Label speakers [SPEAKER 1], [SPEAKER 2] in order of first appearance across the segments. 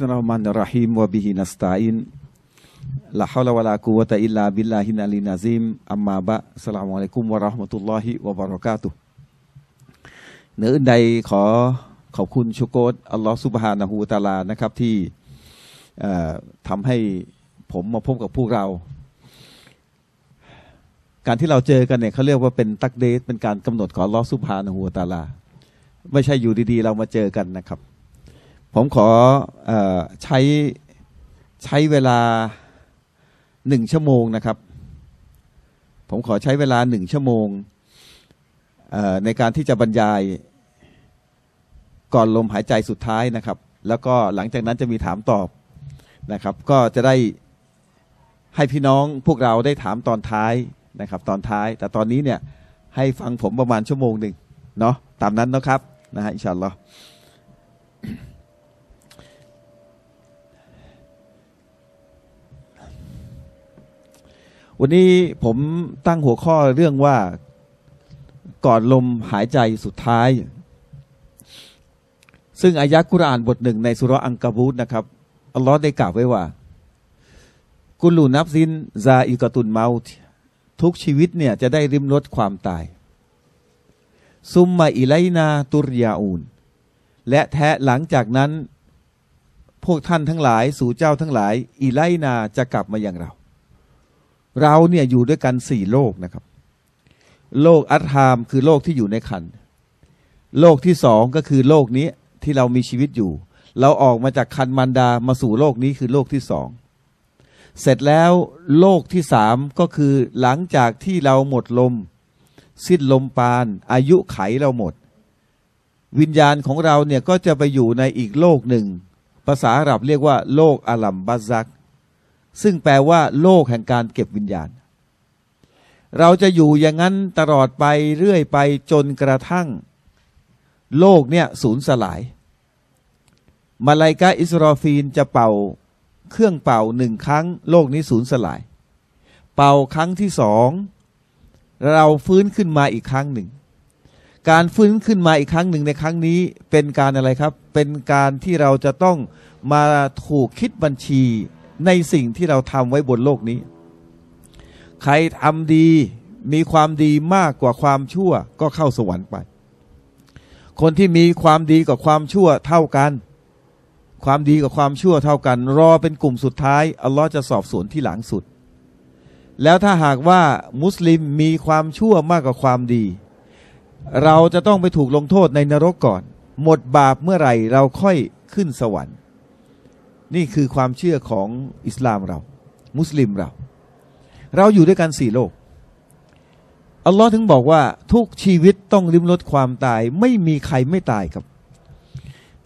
[SPEAKER 1] b ลล m i l l a h า r ิ a h า a n i r r a h ิ m wa bihi n a s t า i n La า a u l a wa la q u w w a ล a i ิลลา i ิ l a h i a นซ n azim. Amma ba. a s s a l ล m u a l a i ะ u m w a r a h ะ a t u l l a h i w a b a r a k กาตุเหนืออื่นใดขอขอบคุณชุกโกตอัลลอฮฺซุบฮานะฮูตาลานะครับที่ทำให้ผมมาพบกับพวกเรา การที่เราเจอกันเนี่ยเขาเรียกว่าเป็นตักเดทเป็นการกำหนดของอัลลอฮฺซุบฮานะฮูตาลาไม่ใช่อยู่ดีๆเรามาเจอกันนะครับผมขออใช้ใช้เวลาหนึ่งชั่วโมงนะครับ ผมขอใช้เวลาหนึ่งชั่วโมง ในการที่จะบรรยายก่อนลมหายใจสุดท้ายนะครับ แล้วก็หลังจากนั้นจะมีถามตอบนะครับ ก็จะได้ให้พี่น้องพวกเราได้ถามตอนท้ายนะครับ ตอนท้าย แต่ตอนนี้เนี่ยให้ฟังผมประมาณชั่วโมงหนึ่งเนาะตามนั้นนะครับ นะฮะ อิชาัลลอฮ์วันนี้ผมตั้งหัวข้อเรื่องว่าก่อนลมหายใจสุดท้าย ซึ่งอายะกุรอานบทหนึ่ง ในสุรอังกบูตนะครับอัลลอฮ์ได้กล่าวไว้ว่า กุลูนับซินซาอิกตุนเมาทุกชีวิตเนี่ยจะได้ริมรสความตาย ซุมมาอิไลนาตุรยาอูน และแท้หลังจากนั้น พวกท่านทั้งหลาย สู่เจ้าทั้งหลาย อิไลนาจะกลับมาอย่างเราเราเนี่ยอยู่ด้วยกันสี่โลกนะครับ โลก อัตถาม คือโลกที่อยู่ในขัน โลกที่สองก็คือโลกนี้ที่เรามีชีวิตอยู่ เราออกมาจากคันมันดามาสู่โลกนี้คือโลกที่สองเสร็จแล้วโลกที่สามก็คือหลังจากที่เราหมดลมสิ้นลมปาน อายุไขเราหมด วิญญาณของเราเนี่ยก็จะไปอยู่ในอีกโลกหนึ่ง ภาษาอาหรับเรียกว่าโลกอลัมบัซักซึ่งแปลว่าโลกแห่งการเก็บวิญญาณ เราจะอยู่อย่างนั้นตลอดไปเรื่อยไปจนกระทั่ง โลกเนี่ยสูญสลายมาลายกาอิสรอฟีนจะเป่าเครื่องเป่าหนึ่งครั้งโลกนี้สูญสลาย เป่าครั้งที่สองเราฟื้นขึ้นมาอีกครั้งหนึ่ง การฟื้นขึ้นมาอีกครั้งหนึ่งในครั้งนี้เป็นการอะไรครับ เป็นการที่เราจะต้องมาถูกคิดบัญชีในสิ่งที่เราทำไว้บนโลกนี้ ใครทำดีมีความดีมากกว่าความชั่วก็เข้าสวรรค์ไป คนที่มีความดีกับความชั่วเท่ากัน ความดีกับความชั่วเท่ากัน รอเป็นกลุ่มสุดท้ายอัลลอฮ์จะสอบสวนที่หลังสุด แล้วถ้าหากว่ามุสลิมมีความชั่วมากกว่าความดี เราจะต้องไปถูกลงโทษในนรกก่อน หมดบาปเมื่อไหร่เราค่อยขึ้นสวรรค์นี่คือความเชื่อของอิสลามเรา มุสลิมเรา เราอยู่ด้วยกันสี่โลก อัลลอฮ์ถึงบอกว่า ทุกชีวิตต้องริมรถความตาย ไม่มีใครไม่ตายครับ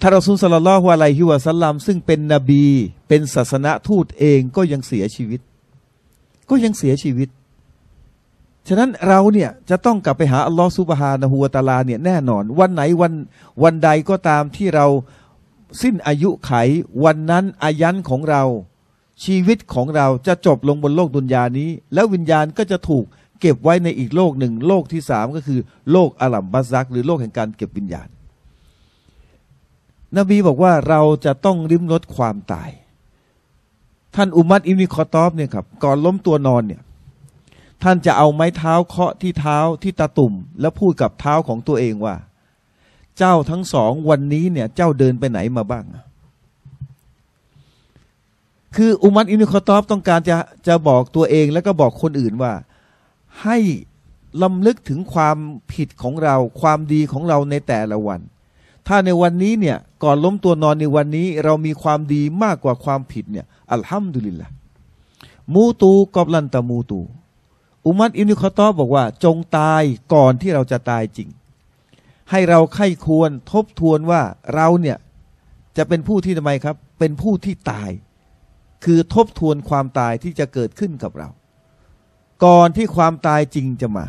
[SPEAKER 1] ทารสุนสลลอฮุอะลฮิวะสัลลัมซึ่งเป็นนบี เป็นศาสนาทูตเอง ก็ยังเสียชีวิต ก็ยังเสียชีวิต ฉะนั้นเราเนี่ยจะต้องกลับไปหาอัลลอฮ์ซุบฮานะฮูวะตาลาเนี่ยแน่นอน วันไหนวันวันใดก็ตามที่เราสิ้นอายุไขวันนั้นอายันของเราชีวิตของเราจะจบลงบนโลกดุนยานี้ แล้ววิญญาณก็จะถูกเก็บไว้ในอีกโลกหนึ่ง โลกที่สามก็คือโลกอาลัมบัซักหรือโลกแห่งการเก็บวิญญาณนบีบอกว่าเราจะต้องริมรถความตาย ท่านอุมัตอิมิคอตอฟเนี่ยครับก่อนล้มตัวนอนเนี่ยท่านจะเอาไม้เท้าเคาะที่เท้าที่ตาตุ่ม แล้วพูดกับเท้าของตัวเองว่าเจ้าทั้งสอง วันนี้เนี่ยเจ้าเดินไปไหนมาบ้าง คืออุมัตอินุคอตอฟต้องการจะจะบอกตัวเอง แล้วก็บอกคนอื่นว่า ให้ลำลึกถึงความผิดของเราความดีของเราในแต่ละวัน ถ้าในวันนี้เนี่ยก่อนล้มตัวนอนในวันนี้เรามีความดีมากกว่าความผิดเนี่ยอัลฮัมดุลิลละมูตู กอบลันตะมูตู อุมัตอินุคอตอฟบอกว่าจงตายก่อนที่เราจะตายจริงให้เราไข้ควรทบทวนว่าเราเนี่ย จะเป็นผู้ที่ทำไมครับ เป็นผู้ที่ตาย คือทบทวนความตายที่จะเกิดขึ้นกับเรา ก่อนที่ความตายจริงจะมา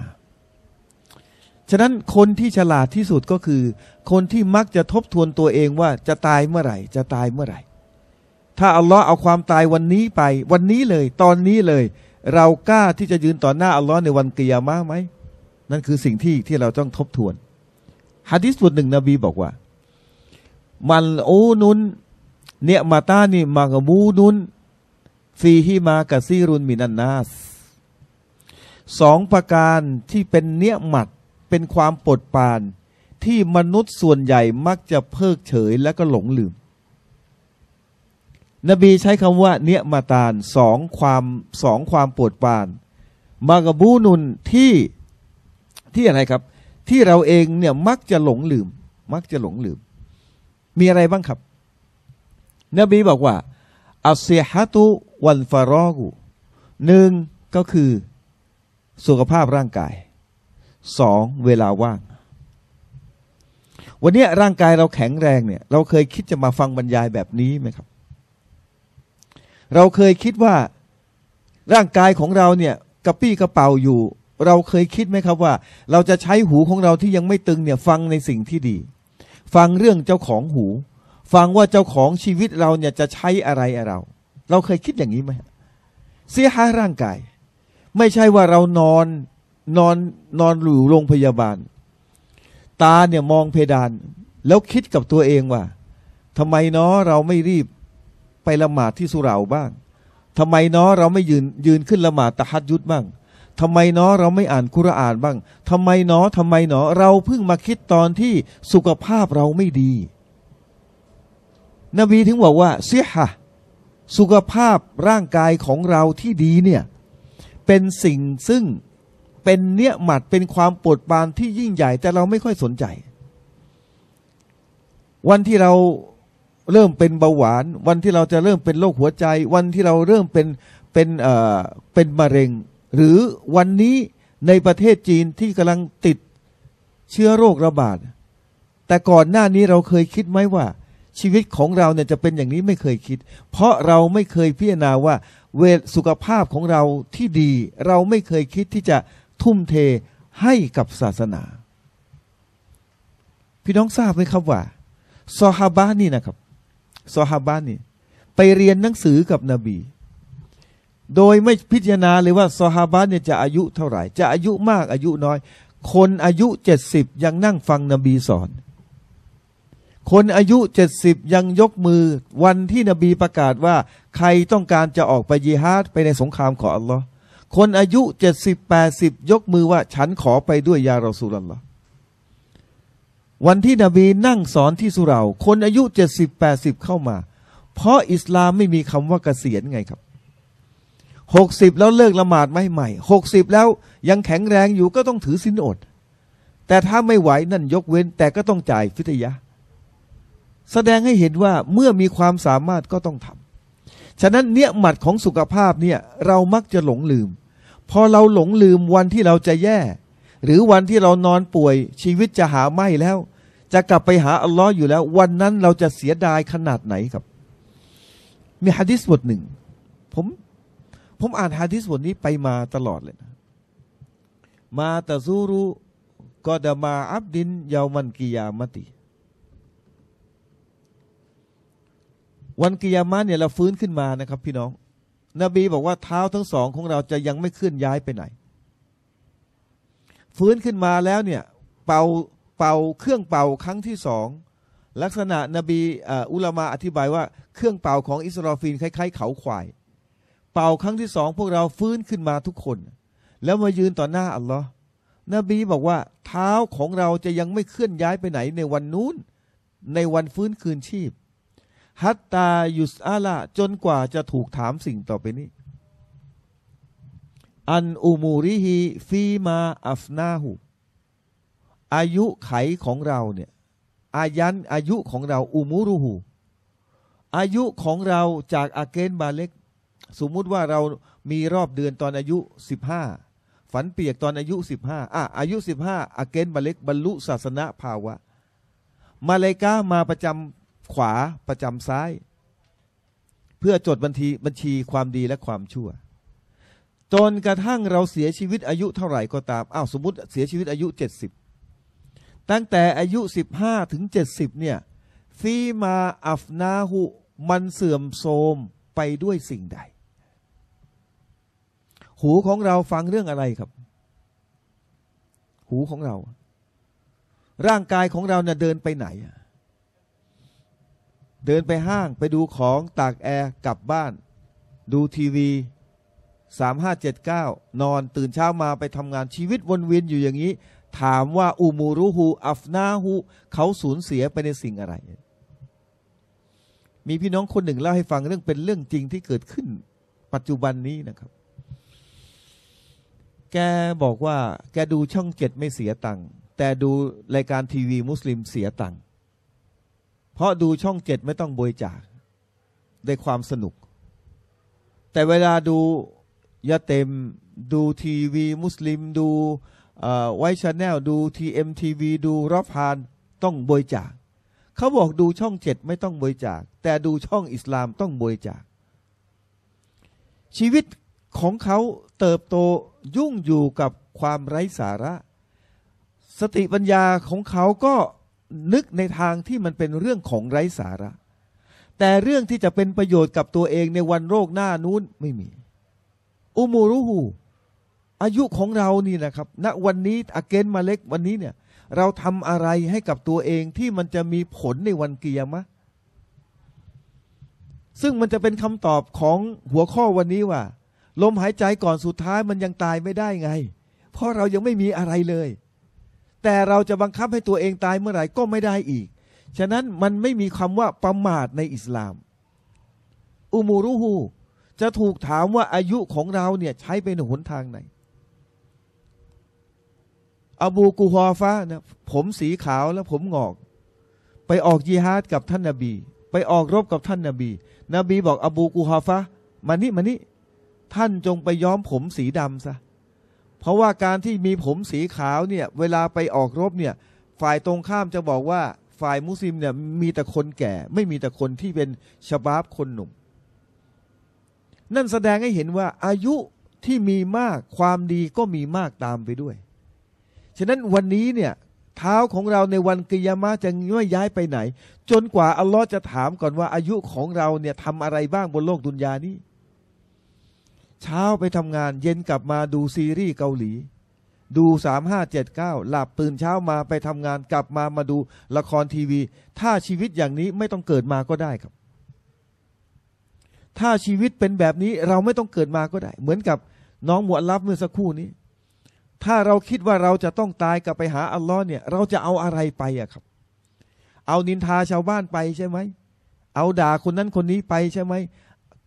[SPEAKER 1] ฉะนั้นคนที่ฉลาดที่สุดก็คือ คนที่มักจะทบทวนตัวเองว่าจะตายเมื่อไหร่ จะตายเมื่อไหร่ ถ้าอัลลอฮ์เอาความตายวันนี้ไปวันนี้เลย ตอนนี้เลย เรากล้าที่จะยืนต่อหน้าอัลลอฮ์ในวันกิยามะไหมนั่นคือสิ่งที่ที่เราต้องทบทวนฮะดิษบทหนึ่งนบี บอกว่ามันโอนุนเนี่ยมาตานี่มักบูนุนฟีฮิมากะซีรุนมินันนาสสองประการที่เป็นเนียหมัดเป็นความปดปาน ที่มนุษย์ส่วนใหญ่มักจะเพิกเฉยและก็หลงลืม นบีใช้คำว่า เนียมาตานสองความสองความปวดปานมากบูนุนที่ที่อะไรครับที่เราเองเนี่ยมักจะหลงลืม มักจะหลงลืม มีอะไรบ้างครับ นบีบอกว่าอัสเซฮัตุวันฟารอกูหนึ่งก็คือ สุขภาพร่างกาย สองเวลาว่าง วันนี้ร่างกายเราแข็งแรงเนี่ยเราเคยคิดจะมาฟังบรรยายแบบนี้ไหมครับ เราเคยคิดว่าร่างกายของเราเนี่ยกระปี้กระเป๋าอยู่เราเคยคิดไหมครับว่า เราจะใช้หูของเราที่ยังไม่ตึง เนี่ย ฟังในสิ่งที่ดี ฟังเรื่องเจ้าของหู ฟังว่าเจ้าของชีวิตเรา เนี่ย จะใช้อะไรเรา เราเคยคิดอย่างนี้ไหมเสียหายร่างกาย ไม่ใช่ว่าเรานอนนอนนอนอยู่โรงพยาบาล ตาเนี่ยมองเพดาน แล้วคิดกับตัวเองว่าทำไมเนาะเราไม่รีบไปละหมาดที่สุเหร่าบ้างทำไมเนาะเราไม่ยืนยืนขึ้นละหมาดตะฮัดยุดบ้างทำไมเนาะเราไม่อ่านคุรานบ้าง ทำไมเนาะทำไมเนาะเราเพิ่งมาคิดตอนที่สุขภาพเราไม่ดีนบีถึงบอกว่าเสียหะสุขภาพร่างกายของเราที่ดีเนี่ยเป็นสิ่งซึ่งเป็นเนื้อหมัดเป็นความปวดปานที่ยิ่งใหญ่แต่เราไม่ค่อยสนใจ วันที่เราเริ่มเป็นเบาหวาน วันที่เราจะเริ่มเป็นโรคหัวใจ วันที่เราเริ่มเป็นเป็นเอ่อเป็นมะเร็งหรือวันนี้ในประเทศจีนที่กำลังติดเชื้อโรคระบาดแต่ก่อนหน้านี้เราเคยคิดไหมว่า ชีวิตของเราเนี่ยจะเป็นอย่างนี้ไม่เคยคิด เพราะเราไม่เคยพิจารณาว่า เวทสุขภาพของเราที่ดี เราไม่เคยคิดที่จะทุ่มเทให้กับศาสนา พี่น้องทราบไหมครับว่าซอฮาบะนี่นะครับซอฮาบะนี่ไปเรียนหนังสือกับนบีโดยไม่พิจารณาเลยว่าซอฮาบะเนี่ยจะอายุเท่าไหร่ จะอายุมากอายุน้อย คนอายุเจ็ดสิบยังนั่งฟังนบีสอน คนอายุเจ็ดสิบยังยกมือ วันที่นบีประกาศว่า ใครต้องการจะออกไปยิฮาดไปในสงครามของอัลลอฮ์คนอายุเจ็ดสิบแปดสิบยกมือว่า ฉันขอไปด้วยยาราสูลลอฮ์วันที่นบีนั่งสอนที่สุเราคนอายุเจ็ดสิบแปดสิบเข้ามา เพราะอิสลามไม่มีคำว่าเกษียณไงครับหกสิบแล้วเลิก ละหมาดไม่ใหม่หกสิบแล้วยังแข็งแรงอยู่ก็ต้องถือสินอด แต่ถ้าไม่ไหวนั่นยกเว้นแต่ก็ต้องจ่ายฟิทยะแสดงให้เห็นว่าเมื่อมีความสามารถก็ต้องทำฉะนั้นเนี่ยหมัดของสุขภาพเนี่ย เรามักจะหลงลืม พอเราหลงลืมวันที่เราจะแย่ หรือวันที่เรานอนป่วยชีวิตจะหาไม่แล้ว จะกลับไปหาอัลลอฮ์อยู่แล้ววันนั้นเราจะเสียดายขนาดไหนครับมีฮะดิษบทหนึ่ง ผมผมอ่านฮะดิษบทนี้ไปมาตลอดเลยนะมาตะซูรุกอดมาอับดินยาวมันกิยามติ วันกิยามะเนี่ยเราฟื้นขึ้นมานะครับพี่น้อง นบีบอกว่าเท้าทั้งสองของเราจะยังไม่เคลื่อนย้ายไปไหน ฟื้นขึ้นมาแล้วเนี่ยเป่าเป่าเครื่องเป่าครั้งที่สอง ลักษณะนบีอุลามะอธิบายว่าเครื่องเป่าของอิสรอฟีนคล้าย ๆ เขาควายเป่าครั้งที่สองพวกเราฟื้นขึ้นมาทุกคน แล้วมายืนต่อหน้าอัลลอฮ์นบีบอกว่า เท้าของเราจะยังไม่เคลื่อนย้ายไปไหนในวันนู้น ในวันฟื้นคืนชีพ ฮัตตายุสอาละจนกว่าจะถูกถามสิ่งต่อไปนี้อันอุมูริฮีฟีมาอัฟนาหูอายุไขของเราเนี่ยอายันอายุของเราอุมูรูหูอายุของเราจากอาเกนบาเล็กสมมุติว่าเรามีรอบเดือนตอนอายุ 15 ฝันเปียกตอนอายุ 15อ่ะอายุ 15อาเกนมาเล็กบรรลุศาสนาภาวะมาเลกามาประจำขวาประจำซ้าย เพื่อจดบัญชีบัญชีความดีและความชั่ว จนกระทั่งเราเสียชีวิตอายุ เท่าไหร่ก็ตาม อ้าวสมมติเสียชีวิตอายุ 70 ตั้งแต่อายุ 15 ถึง 70 เนี่ยฟีมาอัฟนาหุมันเสื่อมโทรมไปด้วยสิ่งใดหูของเราฟังเรื่องอะไรครับ หูของเรา ร่างกายของเราเนี่ยเดินไปไหนเดินไปห้างไปดูของตากแอร์กลับบ้าน ดูทีวีสามห้าเจ็ดเก้านอนตื่นเช้ามาไปทำงานชีวิตวนเวียนอยู่อย่างนี้ ถามว่าอูมูรุหูอัฟนาหูเขาสูญเสียไปในสิ่งอะไร มีพี่น้องคนหนึ่งเล่าให้ฟังเรื่องเป็นเรื่องจริงที่เกิดขึ้นปัจจุบันนี้นะครับแกบอกว่าแกดูช่องเจ็ดไม่เสียตังค์แต่ดูรายการทีวี มุสลิมเสียตังค์เพราะดูช่องเจ็ดไม่ต้องบริจาคได้ความสนุก แต่เวลาดูยะเต็มดูทีวี มุสลิมดูไวชาแนลดูทีเอ็มทีวีดูรอบพานต้องบริจาคเขาบอกดูช่องเจ็ดไม่ต้องบริจาคแต่ดูช่องอิสลามต้องบริจาคชีวิตของเขาเติบโตยุ่งอยู่กับความไร้สาระ สติปัญญาของเขาก็นึกในทางที่มันเป็นเรื่องของไร้สาระ แต่เรื่องที่จะเป็นประโยชน์กับตัวเองในวันโรคหน้านู้นไม่มี อุโมรุหูอายุของเรานี่นะครับณนะวันนี้อเกนมาเล็กวันนี้เนี่ย เราทำอะไรให้กับตัวเองที่มันจะมีผลในวันเกียรมะ ซึ่งมันจะเป็นคำตอบของหัวข้อวันนี้ว่าลมหายใจก่อนสุดท้ายมันยังตายไม่ได้ไง เพราะเรายังไม่มีอะไรเลย แต่เราจะบังคับให้ตัวเองตายเมื่อไหร่ก็ไม่ได้อีก ฉะนั้นมันไม่มีคำว่าประมาทในอิสลาม อุมูรุฮูจะถูกถามว่าอายุของเราเนี่ยใช้ไปในหนทางไหน อบูกูฮอฟะนะผมสีขาวแล้วผมหงอก ไปออกยิฮาดกับท่านนาบี ไปออกรบกับท่านนาบี นบีบอกอบูกูฮอฟะมานี่มานี่ท่านจงไปย้อมผมสีดำซะเพราะว่าการที่มีผมสีขาวเนี่ยเวลาไปออกรบเนี่ยฝ่ายตรงข้ามจะบอกว่าฝ่ายมุสลิมเนี่ยมีแต่คนแก่ไม่มีแต่คนที่เป็นชบาบคนหนุ่ม นั่นแสดงให้เห็นว่าอายุที่มีมากความดีก็มีมากตามไปด้วย ฉะนั้นวันนี้เนี่ยเท้าของเราในวันกิยามะจะย้ายไปไหน จนกว่าอัลลอฮ์จะถามก่อนว่าอายุของเราเนี่ยทำอะไรบ้างบนโลกดุนยานี้เช้าไปทำงาน เย็นกลับมาดูซีรีส์เกาหลี ดูสามห้าเจ็ดเก้าหลับตื่นเช้ามาไปทำงานกลับมามาดูละครทีวี ถ้าชีวิตอย่างนี้ไม่ต้องเกิดมาก็ได้ครับ ถ้าชีวิตเป็นแบบนี้เราไม่ต้องเกิดมาก็ได้ เหมือนกับน้องหมวดรับเมื่อสักครู่นี้ ถ้าเราคิดว่าเราจะต้องตายกลับไป หาอัลลอฮ์เนี่ยเราจะเอาอะไรไปอะครับ เอานินทาชาวบ้านไปใช่ไหม เอาด่าคนนั้นคนนี้ไปใช่ไหม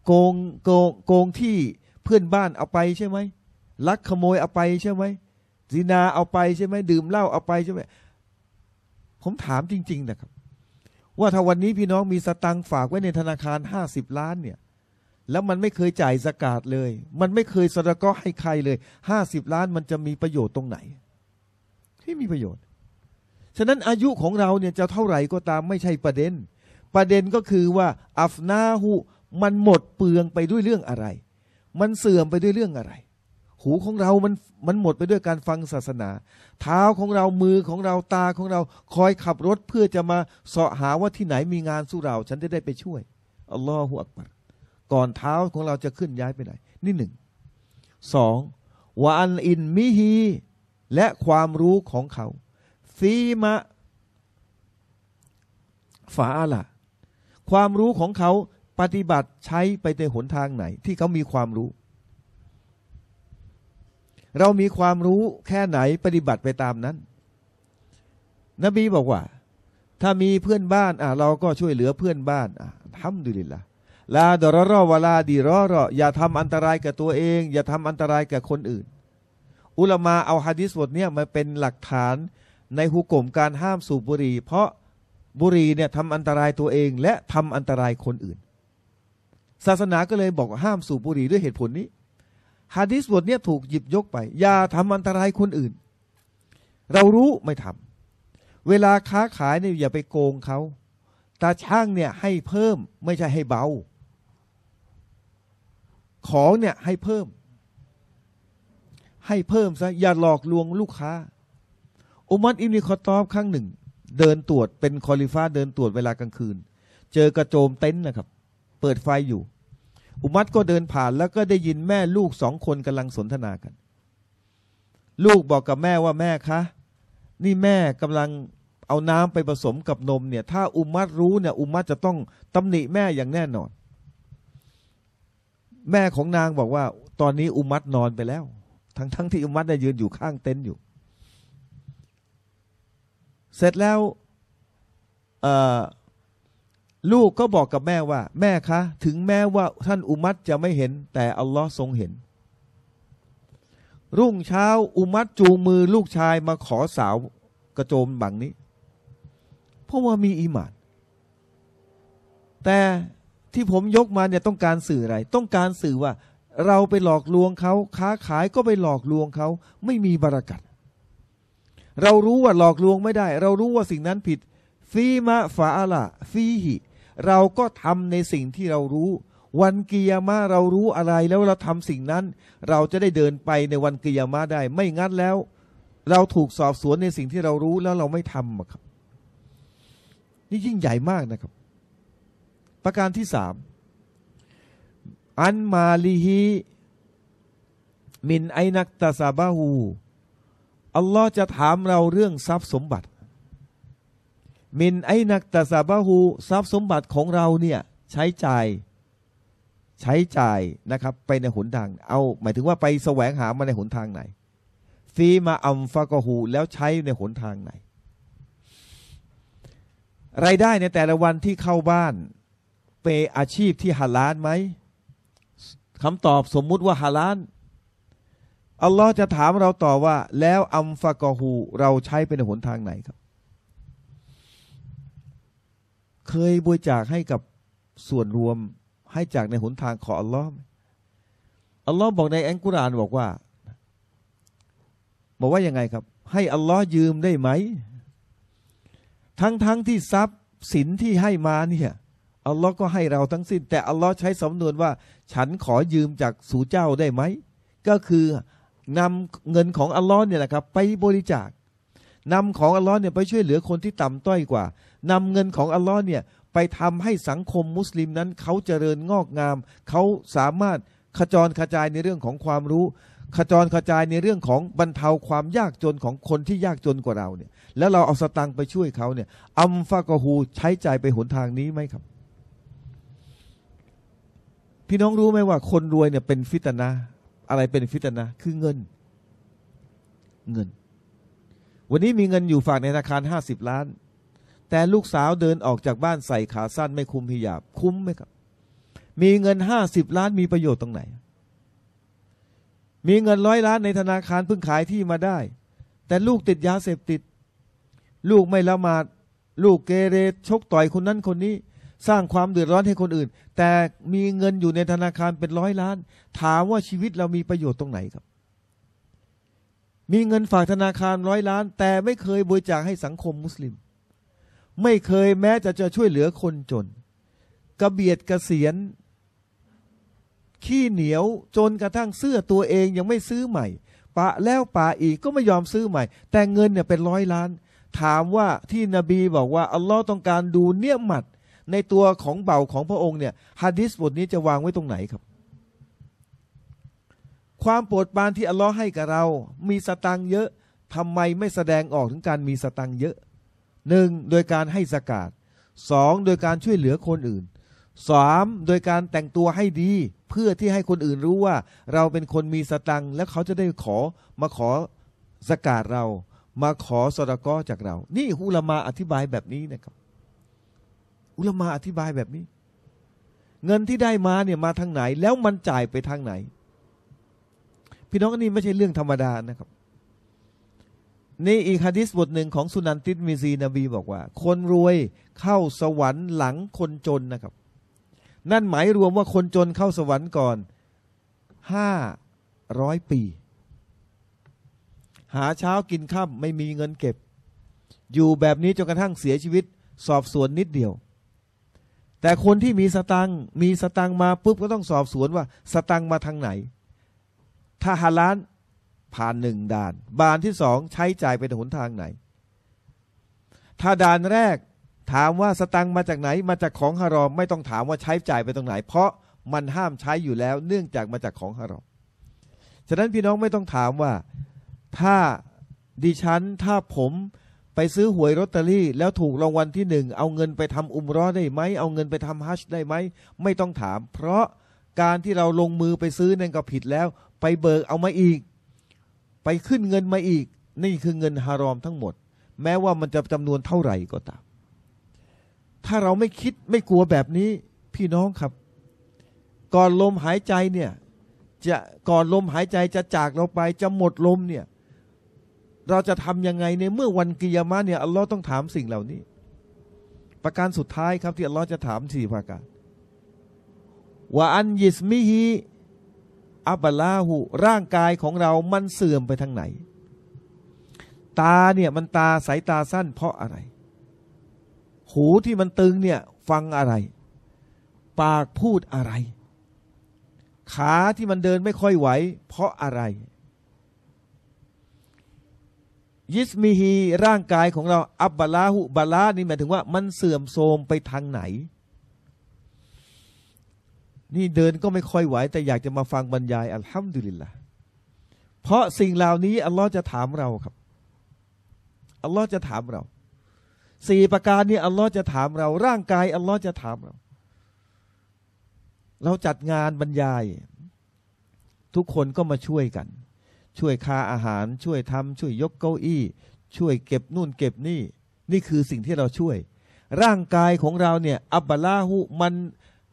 [SPEAKER 1] โกงโกงโกงที่เพื่อนบ้านเอาไปใช่ไหมลักขโมยเอาไปใช่ไหมจีนาเอาไปใช่ไหมดื่มเหล้าเอาไปใช่ไหมผมถามจริง ๆนะครับ ว่าถ้าวันนี้พี่น้องมีสตังฝากไว้ในธนาคารห้าสิบล้านเนี่ย แล้วมันไม่เคยจ่ายสกาดเลย มันไม่เคยสระก็ให้ใครเลยห้าสิบล้านมันจะมีประโยชน์ตรงไหนไม่มีประโยชน์ ฉะนั้นอายุของเราเนี่ยจะเท่าไหร่ก็ตามไม่ใช่ประเด็น ประเด็นก็คือว่าอัฟนาหูมันหมดเปลืองไปด้วยเรื่องอะไรมันเสื่อมไปด้วยเรื่องอะไร หูของเรา มัน มันหมดไปด้วยการฟังศาสนา เท้าของเรามือของเราตาของเรา คอยขับรถเพื่อจะมาเสาะหาว่าที่ไหนมีงานสู้เรา ฉันจะได้ไปช่วย อัลลอฮฺอักบัรก่อนเท้าของเราจะขึ้นย้ายไปไหน นี่หนึ่ง สองวาอันอินมิฮี และความรู้ของเขา ซีมะฝาละ ความรู้ของเขาปฏิบัติใช้ไปในหนทางไหนที่เขามีความรู้ เรามีความรู้แค่ไหนปฏิบัติไปตามนั้น นบีบอกว่า ถ้ามีเพื่อนบ้านอ่ะเราก็ช่วยเหลือเพื่อนบ้านอ่ะทำดุลิละลาดรรอวลาดีรอรออย่าทำอันตรายกับตัวเอง อย่าทำอันตรายกับคนอื่น อุลมาเอาฮะดิษบทเนี้ยมาเป็นหลักฐานในหุกกมการห้ามสูบบุหรี่เพราะบุหรี่เนี่ยทำอันตรายตัวเองและทำอันตรายคนอื่นศาสนาก็เลยบอกห้ามสูบบุหรี่ด้วยเหตุผลนี้ฮะดิษบทนี้ถูกหยิบยกไป อย่าทำอันตรายคนอื่น เรารู้ไม่ทำ เวลาค้าขายเนี่ยอย่าไปโกงเขาตาช่างเนี่ย ให้เพิ่มไม่ใช่ให้เบา ของเนี่ยให้เพิ่ม ให้เพิ่มซะอย่าหลอกลวงลูกค้า อุมัตอิมนีคอตอบครั้งหนึ่ง เดินตรวจเป็นคอลิฟ้าเดินตรวจเวลากลางคืน เจอกระโจมเต็นท์นะครับเปิดไฟอยู่ อุมัตก็เดินผ่านแล้วก็ได้ยินแม่ลูกสองคนกำลังสนทนากัน ลูกบอกกับแม่ว่าแม่คะ นี่แม่กำลังเอาน้ำไปผสมกับนมเนี่ย ถ้าอุมัตรู้เนี่ย อุมัตจะต้องตำหนิแม่อย่างแน่นอน แม่ของนางบอกว่า ตอนนี้อุมัตนอนไปแล้ว ทั้งทั้งที่อุมัตได้ยืนอยู่ข้างเต็นท์อยู่ เสร็จแล้วเอ่อลูกก็บอกกับแม่ว่า แม่คะถึงแม้ว่าท่านอุมัตจะไม่เห็น แต่อัลลอฮ์ทรงเห็น รุ่งเช้าอุมัตจูงมือลูกชายมาขอสาวกระโจมบังนี้เพราะว่ามีอิมานแต่ที่ผมยกมาเนี่ยต้องการสื่ออะไร ต้องการสื่อว่า เราไปหลอกลวงเขาค้าขายก็ไปหลอกลวงเขาไม่มีบรากัดเรารู้ว่าหลอกลวงไม่ได้ เรารู้ว่าสิ่งนั้นผิดฟีมาฟาอละฟีหิเราก็ทำในสิ่งที่เรารู้ วันกิยามะเรารู้อะไร แล้วเราทำสิ่งนั้น เราจะได้เดินไปในวันกิยามะได้ ไม่งั้นแล้ว เราถูกสอบสวนในสิ่งที่เรารู้แล้วเราไม่ทำครับนี่ยิ่งใหญ่มากนะครับ ประการที่สามอันมาลีฮีมินไอนักตาซาบาหูอัลลอฮ์จะถามเราเรื่องทรัพย์สมบัติมินไอนักตาซาบาหูทรัพย์สมบัติของเราเนี่ยใช้จ่ายใช้จ่ายนะครับไปในหนทาง เอา หมายถึงว่าไปแสวงหามาในหนทางไหนซีมาอัมฟากหูแล้วใช้ในหนทางไหน รายได้ในแต่ละวันที่เข้าบ้านเปอาชีพที่ฮาลานไหมคำตอบสมมุติว่าฮาลานอัลลอฮ์จะถามเราต่อว่า แล้วอัมฟากหูเราใช้ไปในหนทางไหนครับเคยบริจาคให้กับส่วนรวมให้จากในหนทางของอัลลอฮ์อัลลอฮ์บอกในอัลกุรอานบอกว่า บอกว่ายังไงครับ ให้อัลลอฮ์ยืมได้ไหม ทั้งๆทที่ทรัพย์สินที่ให้มาเนี่ยอัลลอฮ์ก็ให้เราทั้งสิ้นแต่อัลลอฮ์ใช้สำนวนว่า ฉันขอยืมจากสู่เจ้าได้ไหม ก็คือนำเงินของอัลลอฮ์เนี่ยแหละครับ ไปบริจาคนำของอัลลอฮ์เนี่ยไปช่วยเหลือคนที่ต่ำต้อยกว่านำเงินของอัลลอฮ์เนี่ยไปทำให้สังคมมุสลิมนั้น เขาเจริญงอกงาม เขาสามารถขจรขจายในเรื่องของความรู้ ขจรขจายในเรื่องของบรรเทาความยากจนของคนที่ยากจนกว่าเราเนี่ยแล้วเราเอาสตังไปช่วยเขาเนี่ยอัมฟากฮูใช้ใจไปหนทางนี้ไหมครับ พี่น้องรู้ไหมว่าคนรวยเนี่ยเป็นฟิตนะอะไรเป็นฟิตนะคือเงินเงิน วันนี้มีเงินอยู่ฝากในธนาคารห้าสิบล้านแต่ลูกสาวเดินออกจากบ้านใส่ขาสั้น ไม่คุมหิยาบคุ้มไหมครับ มีเงินห้าสิบล้านมีประโยชน์ตรงไหน มีเงินร้อยล้านในธนาคารเพิ่งขายที่มาได้ แต่ลูกติดยาเสพติด ลูกไม่ละหมาดลูกเกเรชกต่อยคนนั้นคนนี้ สร้างความเดือดร้อนให้คนอื่น แต่มีเงินอยู่ในธนาคารเป็นร้อยล้าน ถามว่าชีวิตเรามีประโยชน์ตรงไหนครับ มีเงินฝากธนาคารร้อยล้าน แต่ไม่เคยบริจาคให้สังคมมุสลิมไม่เคยแม้จะ จะช่วยเหลือคนจน กระเบียดกระเสียนขี้เหนียวจนกระทั่งเสื้อตัวเองยังไม่ซื้อใหม่ ปะแล้วปะอีกก็ไม่ยอมซื้อใหม่ แต่เงินเนี่ยเป็นร้อยล้าน ถามว่าที่นบีบอกว่าอัลลอฮ์ต้องการดูเนี่ยหมัดในตัวของเบาของพระองค์เนี่ยฮะดิษบทนี้จะวางไว้ตรงไหนครับ ความโปรดปรานที่อัลลอฮ์ให้กับเรา มีสตังเยอะทำไมไม่แสดงออกถึงการมีสตังเยอะหนึ่งโดยการให้สกาดสองโดยการช่วยเหลือคนอื่นสามโดยการแต่งตัวให้ดี เพื่อที่ให้คนอื่นรู้ว่า เราเป็นคนมีสตังและเขาจะได้ขอมาขอสกาดเรา มาขอสรกอจากเรา นี่อุลมาอธิบายแบบนี้นะครับอุลมาอธิบายแบบนี้ เงินที่ได้มาเนี่ยมาทางไหน แล้วมันจ่ายไปทางไหน พี่น้องนนี้ไม่ใช่เรื่องธรรมดานะครับนี่อีกฮะดิษบทหนึ่งของสุนันติมีซีนบีบอกว่า คนรวยเข้าสวรรค์หลังคนจนนะครับ นั่นหมายรวมว่าคนจนเข้าสวรรค์ก่อนห้าร้อยปี หาเช้ากินค่ำไม่มีเงินเก็บ อยู่แบบนี้จนกระทั่งเสียชีวิต สอบสวนนิดเดียว แต่คนที่มีสตัง มีสตังมาปุ๊บก็ต้องสอบสวนว่า สตังมาทางไหน ถ้าหาล้านผ่านหนึ่งด่าน บานที่สองใช้จ่ายไปในหนทางไหน ถ้าด่านแรกถามว่าสตังมาจากไหน มาจากของฮารอมไม่ต้องถามว่าใช้จ่ายไปตรงไหน เพราะมันห้ามใช้อยู่แล้วเนื่องจากมาจากของฮารอม ฉะนั้นพี่น้องไม่ต้องถามว่าถ้าดิฉันถ้าผมไปซื้อหวยรอตเตอรี่ แล้วถูกรางวัลที่หนึ่งเอาเงินไปทำอุมร้อได้ไหมเอาเงินไปทำฮัชได้ไหมไม่ต้องถาม เพราะการที่เราลงมือไปซื้อนั่นก็ผิดแล้วไปเบิกเอามาอีกไปขึ้นเงินมาอีก นี่คือเงินฮารอมทั้งหมด แม้ว่ามันจะจำนวนเท่าไหร่ก็ตาม ถ้าเราไม่คิดไม่กลัวแบบนี้พี่น้องครับ ก่อนลมหายใจเนี่ยจะก่อนลมหายใจจะจากเราไป จะหมดลมเนี่ยเราจะทำยังไงในเมื่อวันกิยามะเนี่ยอัลลอฮ์ต้องถามสิ่งเหล่านี้ ประการสุดท้ายครับที่อัลลอฮ์จะถามสี่ประการว่าอันยิสมิฮีอัปลาหูร่างกายของเรามันเสื่อมไปทางไหน ตาเนี่ย มันตาสายตาสั้นเพราะอะไร หูที่มันตึงเนี่ยฟังอะไร ปากพูดอะไร ขาที่มันเดินไม่ค่อยไหวเพราะอะไร ยิสมีฮีร่างกายของเราอับบลาหุบลานี่หมายถึงว่ามันเสื่อมโทรมไปทางไหนนี่เดินก็ไม่ค่อยไหวแต่อยากจะมาฟังบรรยายอัลฮัมดุลิลละเพราะสิ่งเหล่านี้ อัลลอฮ์จะถามเราครับ อัลลอฮ์จะถามเรา สี่ประการนี้อัลลอฮ์จะถามเรา ร่างกาย อัลลอฮ์จะถามเรา เราจัดงานบรรยาย ทุกคนก็มาช่วยกัน ช่วยคาอาหาร ช่วยทำ ช่วยยกเก้าอี้ ช่วยเก็บนู่นเก็บนี่ นี่คือสิ่งที่เราช่วย ร่างกายของเราเนี่ยอับบลาหุมัน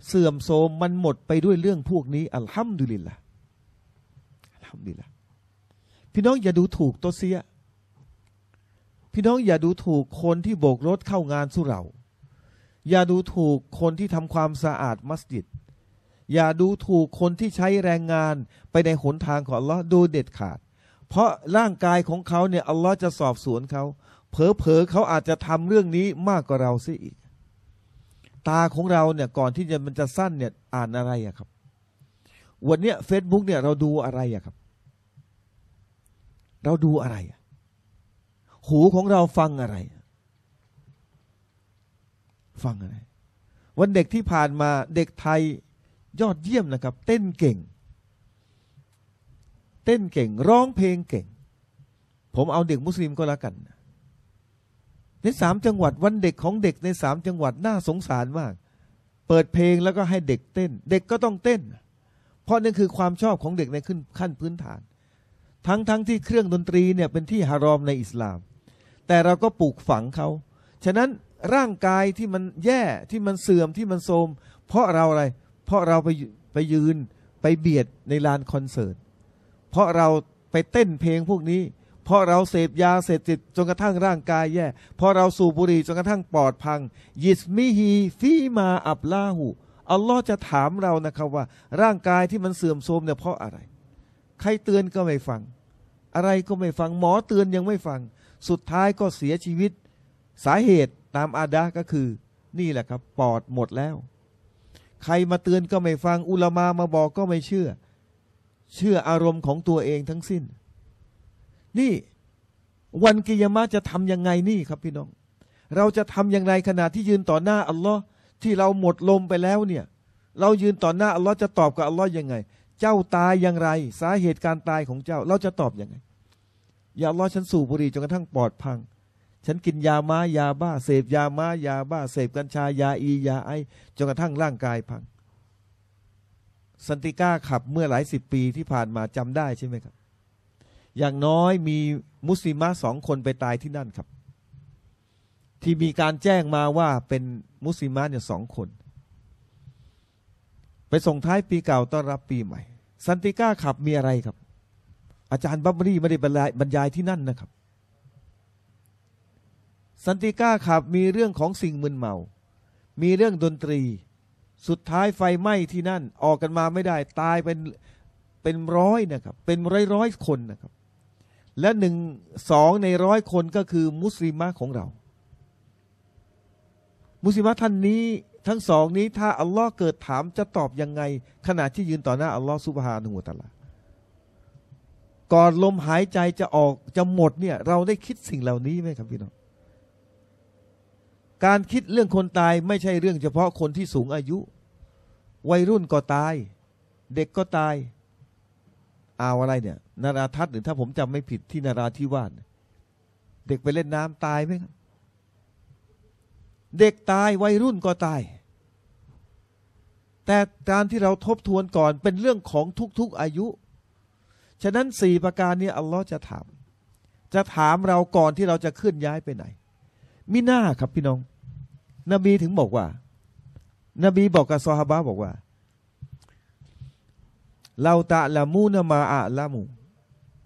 [SPEAKER 1] เสื่อมโทรมมันหมดไปด้วยเรื่องพวกนี้ อัลฮัมดุลิลละอัลฮัมดุลิลละพี่น้องอย่าดูถูกตัวเสียพี่น้องอย่าดูถูกคนที่โบกรถเข้างานสุเราอย่าดูถูกคนที่ทำความสะอาดมัสยิดอย่าดูถูกคนที่ใช้แรงงานไปในหนทางของอัลลอฮ์ดูเด็ดขาด เพราะร่างกายของเขาเนี่ยอัลลอฮ์จะสอบสวนเขาเผลอๆเขาอาจจะทำเรื่องนี้มากกว่าเราเสียอีกตาของเรา เนี่ย ก่อนที่จะมันจะสั้นเนี่ยอ่านอะไรอะครับวันเนี้ยเฟซบุ๊กเนี่ยเราดูอะไรอะครับ เราดูอะไร หูของเราฟังอะไร ฟังอะไร วันเด็กที่ผ่านมาเด็กไทยยอดเยี่ยมนะครับ เต้นเก่ง เต้นเก่ง ร้องเพลงเก่ง ผมเอาเด็กมุสลิมก็แล้วกันนะในสามจังหวัดวันเด็กของเด็กในสามจังหวัด น่าสงสารมาก เปิดเพลงแล้วก็ให้เด็กเต้น เด็กก็ต้องเต้น เพราะนั่นคือความชอบของเด็กในขึ้นขั้นพื้นฐาน ทั้งๆทที่เครื่องดนตรี เนี่ย เป็นที่ฮารอมในอิสลามแต่เราก็ปลูกฝังเขา ฉะนั้นร่างกายที่มันแย่ที่มันเสื่อมที่มันโทรมเพราะเราอะไร เพราะเราไปไปยืนไปเบียดในลานคอนเสิร์ตเพราะเราไปเต้นเพลงพวกนี้พราะเราเสพยาเสพติดจนกระทั่งร่างกายแย่พอเราสูบบุหรี่จนกระทั่งปอดพัง ยิสมิฮีฟีมาอับลาหูอัลลอฮ์จะถามเรานะครับว่า ร่างกายที่มันเสื่อมโทรมเนี่ยเพราะอะไร ใครเตือนก็ไม่ฟัง อะไรก็ไม่ฟัง หมอเตือนยังไม่ฟัง สุดท้ายก็เสียชีวิต สาเหตุตามอาดาก็คือนี่แหละครับปอดหมดแล้ว ใครมาเตือนก็ไม่ฟังอุลมามาบอกก็ไม่เชื่อ เชื่ออารมณ์ของตัวเองทั้งสิ้นนี่วันกิยามะจะทำยังไงนี่ครับพี่น้อง เราจะทำอย่างไรขณะที่ยืนต่อหน้าอัลลอฮ์ที่เราหมดลมไปแล้วเนี่ย เรายืนต่อหน้าอัลลอฮ์จะตอบกับอัลลอฮ์ยังไงเจ้าตายอย่างไร สาเหตุการตายของเจ้า เราจะตอบอยังไงอย่าอัลลอฮ์ฉันสูบบุหรี่จนกระทั่งปอดพัง ฉันกินยาม้า ยาบ้าเสพยาม้า ยาบ้าเสพกัญชา ยาอียาไอจนกระทั่งร่างกายพัง สันติก้าขับเมื่อหลายสิบปีที่ผ่านมาจำได้ใช่ไหมครับอย่างน้อยมีมุสลิมะสองคนไปตายที่นั่นครับ ที่มีการแจ้งมาว่าเป็นมุสลิมะเนี่ยสองคน ไปส่งท้ายปีเก่าต้อนรับปีใหม่ซันติก้าขับมีอะไรครับ อาจารย์บับรี่ไม่ได้บรรยายที่นั่นนะครับ สันติก้าขับมีเรื่องของสิ่งมึนเมา มีเรื่องดนตรี สุดท้ายไฟไหม้ที่นั่น ออกกันมาไม่ได้ตายเป็นเป็นร้อยนะครับ เป็นร้อยร้อยคนนะครับและหนึ่งสองในร้อยคนก็คือมุสลิมะของเรา มุสลิมะท่านนี้ทั้งสองนี้ถ้าอัลลอฮ์เกิดถามจะตอบยังไง ขณะที่ยืนต่อหน้าอัลลอฮ์สุบฮานุวตาลาก่อนลมหายใจจะออกจะหมดเนี่ย เราได้คิดสิ่งเหล่านี้ไหมครับพี่น้องการคิดเรื่องคนตาย ไม่ใช่เรื่องเฉพาะคนที่สูงอายุ วัยรุ่นก็ตาย เด็กก็ตายอ่าวอะไรเนี่ยนาราทัศน์หรือถ้าผมจำไม่ผิดที่นาราธิวาสเด็กไปเล่นน้ำตายไหมครับเด็กตายวัยรุ่นก็ตาย แต่การที่เราทบทวนก่อนเป็นเรื่องของทุกๆอายุ ฉะนั้นสี่ประการนี้อัลลอฮ์จะถาม จะถามเราก่อนที่เราจะขึ้นย้ายไปไหน มิน่าครับพี่น้อง นบีถึงบอกว่า นบีบอกกับซอฮาบะบอกว่าเราตะละมูนมาอะละมู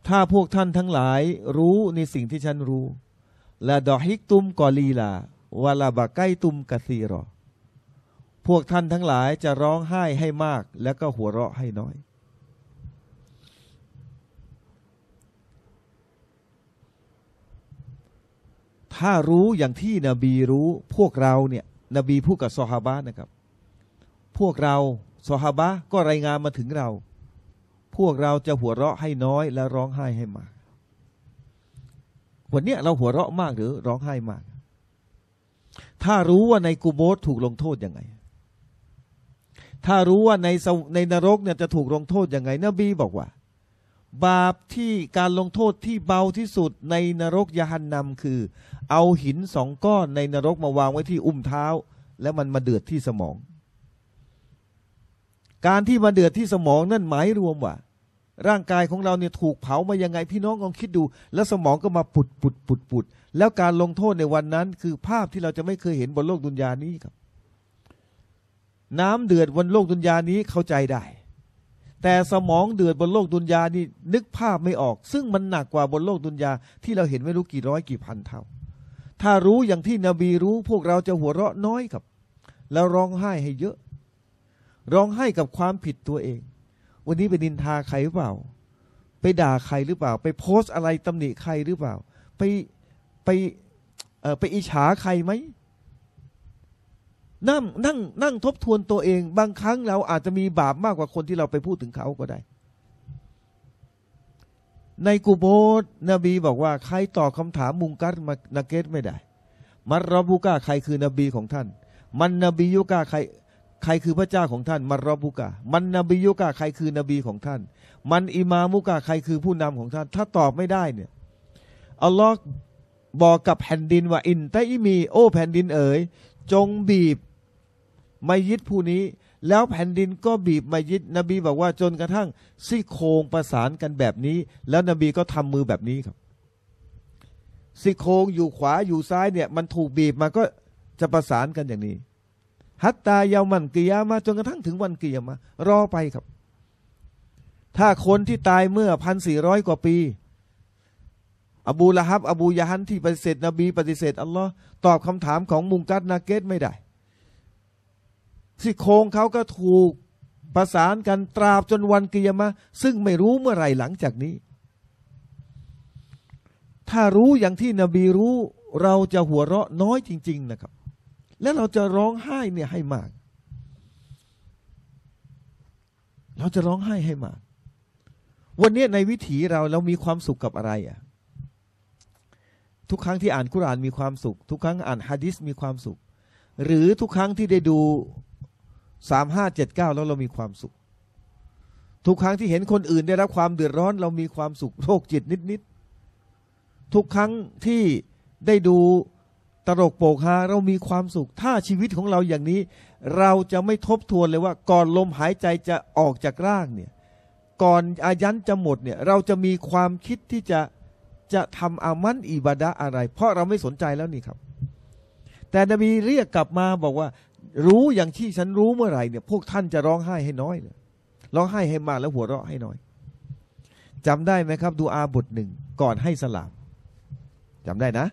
[SPEAKER 1] ถ้าพวกท่านทั้งหลายรู้ในสิ่งที่ฉันรู้ละดอฮิกตุมกอลีลาวลาบะใกล้ตุมกะซีรอ พวกท่านทั้งหลายจะร้องไห้ให้มากแล้วก็หัวเราะให้น้อย ถ้ารู้อย่างที่นบีรู้ พวกเราเนี่ย นบีพูดกับซอฮาบะนะครับ พวกเราซอฮาบะก็รายงานมาถึงเราพวกเราจะหัวเราะให้น้อยและร้องไห้ให้มาก วันนี้เราหัวเราะมากหรือร้องไห้มาก ถ้ารู้ว่าในกูโบสถูกลงโทษยังไง ถ้ารู้ว่าในในนรกเนี่ยจะถูกลงโทษยังไง นบีบอกว่า บาปที่การลงโทษที่เบาที่สุดในนรกยะหันนำคือ เอาหินสองก้อนในนรกมาวางไว้ที่อุ้มเท้าแล้วมันมาเดือดที่สมองการที่มาเดือดที่สมองนั่นหมายรวมว่า ร่างกายของเราเนี่ยถูกเผามายังไงพี่น้องลองคิดดู แล้วสมองก็มาปุดปุดปุดปุด แล้วการลงโทษในวันนั้น คือภาพที่เราจะไม่เคยเห็นบนโลกดุนยานี้ครับ น้ำเดือดบนโลกดุนยานี้เข้าใจได้ แต่สมองเดือดบนโลกดุนยานี่นึกภาพไม่ออกซึ่งมันหนักกว่าบนโลกดุนยาที่เราเห็นไม่รู้กี่ร้อยกี่พันเท่าถ้ารู้อย่างที่นบีรู้ พวกเราจะหัวเราะน้อยครับ แล้วร้องไห้ให้เยอะร้องไห้กับความผิดตัวเอง วันนี้ไปดินทาใครหรือเปล่า ไปด่าใครหรือเปล่า ไปโพสอะไรตำหนิใครหรือเปล่า ไปไปไปอิจฉาใครไหม นั่งนั่งนั่งทบทวนตัวเอง บางครั้งเราอาจจะมีบาปมากกว่าคนที่เราไปพูดถึงเขาก็ได้ ในกูโบสนบีบอกว่า ใครตอบคำถามมุงกัรมานาเกตไม่ได้ มัรรบุก้าใคร คือ นบีของท่าน มันนบียุก้าใครใครคือพระเจ้าของท่านมารอบุกะมันนบียุกะใครคือนบีของท่าน มันอิมามุกะใครคือผู้นำของท่าน ถ้าตอบไม่ได้เนี่ยอัลลอฮ์บอกกับแผ่นดินว่าอินไตมี โอแผ่นดินเอ๋ยจงบีบมายิดผู้นี้ แล้วแผ่นดินก็บีบมายิดนบีบอกว่าจนกระทั่งซี่โครงประสานกันแบบนี้ แล้วนบีก็ทำมือแบบนี้ครับซี่โครงอยู่ขวาอยู่ซ้ายเนี่ย มันถูกบีบมาก็จะประสานกันอย่างนี้ฮัตตายามันกิยามาจนกระทั่งถึงวันกิยามารอไปครับ ถ้าคนที่ตายเมื่อพันสี่ร้อยกว่าปี อบูละฮับอบูยะฮันที่ปฏิเสธนบีปฏิเสธอัลลอฮ์ตอบคำถามของมุงกัดนาเกตไม่ได้ สิโครงเขาก็ถูกประสานกันตราบจนวันกิยามาซึ่งไม่รู้เมื่อไรหลังจากนี้ ถ้ารู้อย่างที่นบีรู้เราจะหัวเราะน้อยจริง ๆนะครับแล้วเราจะร้องไห้เนี่ยให้มาก เราจะร้องไห้ให้มาก วันนี้ในวิถีเรา เรามีความสุขกับอะไรอะ่ะ ทุกครั้งที่อ่านคุรานมีความสุข ทุกครั้งอ่านฮะดิษมีความสุข หรือทุกครั้งที่ได้ดูสามห้าเจ็ดเก้าแล้วเรามีความสุข ทุกครั้งที่เห็นคนอื่นได้รับความเดือดร้อน เรามีความสุขโรคจิตนิดนิด ทุกครั้งที่ได้ดูตลกโปกฮาเรามีความสุขถ้าชีวิตของเราอย่างนี้ เราจะไม่ทบทวนเลยว่า ก่อนลมหายใจจะออกจากร่างเนี่ย ก่อนอายันจะหมดเนี่ย เราจะมีความคิดที่จะจะทำอามันอิบาดะอะไร เพราะเราไม่สนใจแล้วนี่ครับ แต่นบีเรียกกลับมาบอกว่า รู้อย่างที่ฉันรู้เมื่อไหร่เนี่ย พวกท่านจะร้องไห้ให้น้อยเลยร้องไห้ให้มากแล้วหัวเราะให้น้อยจำได้ไหมครับดูอาบทหนึ่ง ก่อนให้สลามจำได้นะ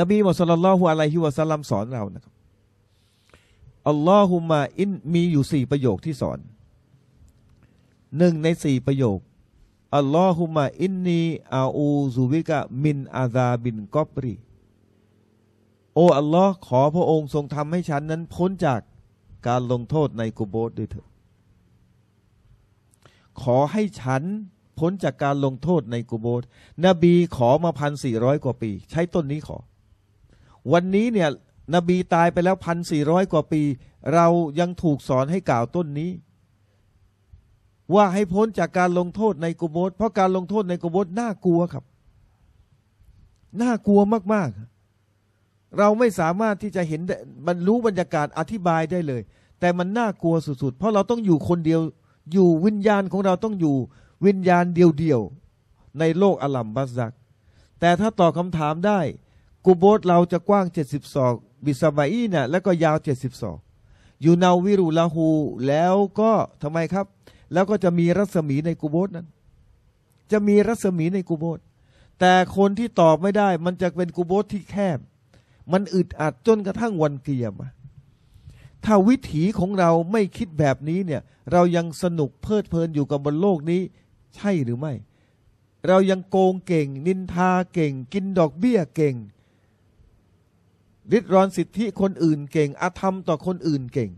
[SPEAKER 1] นบีมุสลิมละฮุอะลฮิวะสัลลัมสอนเรานะครับ อัลลอฮุมะอิน มีอยู่สี่ประโยคที่สอน หนึ่งในสี่ประโยค อัลลอฮุมะอินนีอาอูซูบิกะมินอาซาบินกอบรี โอ้ อัลลอฮ์ขอพระองค์ทรงทำให้ฉันนั้นพ้นจากการลงโทษในกุโบสด้วยเถิดขอให้ฉันพ้นจากการลงโทษในกุโบสนบีขอมาพันสี่ร้อยกว่าปี ใช้ต้นนี้ขอวันนี้เนี่ยนบีตายไปแล้วพันสี่ร้อยกว่าปี เรายังถูกสอนให้กล่าวต้นนี้ ว่าให้พ้นจากการลงโทษในกุโบสเพราะการลงโทษในกุโบสน่ากลัวครับน่ากลัวมาก ๆ เราไม่สามารถที่จะเห็นมันรู้บรรยากาศอธิบายได้เลย แต่มันน่ากลัวสุดๆ เพราะเราต้องอยู่คนเดียวอยู่วิญญาณของเราต้องอยู่ วิญญาณเดียวๆในโลกอลัมบัสซักแต่ถ้าตอบคำถามได้กูโบสเราจะกว้างเจ็ดสิบศอกบิสมาอีนะ่ะแล้วก็ยาวเจ็ดสิบศอกอยู่นาวิรุลาหูแล้วก็ทำไมครับ แล้วก็จะมีรัศมีในกูโบสนั้น จะมีรัศมีในกูโบสแต่คนที่ตอบไม่ได้ มันจะเป็นกูโบสที่แคบมันอึดอัดจนกระทั่งวันเกียมาถ้าวิถีของเราไม่คิดแบบนี้เนี่ยเรายังสนุกเพลิดเพลินอยู่กับบนโลกนี้ ใช่หรือไม่ เรายังโกงเก่ง นินทาเก่ง กินดอกเบี้ยเก่งริดรอนสิทธิคนอื่นเก่งอาธรรมต่อคนอื่นเก่ง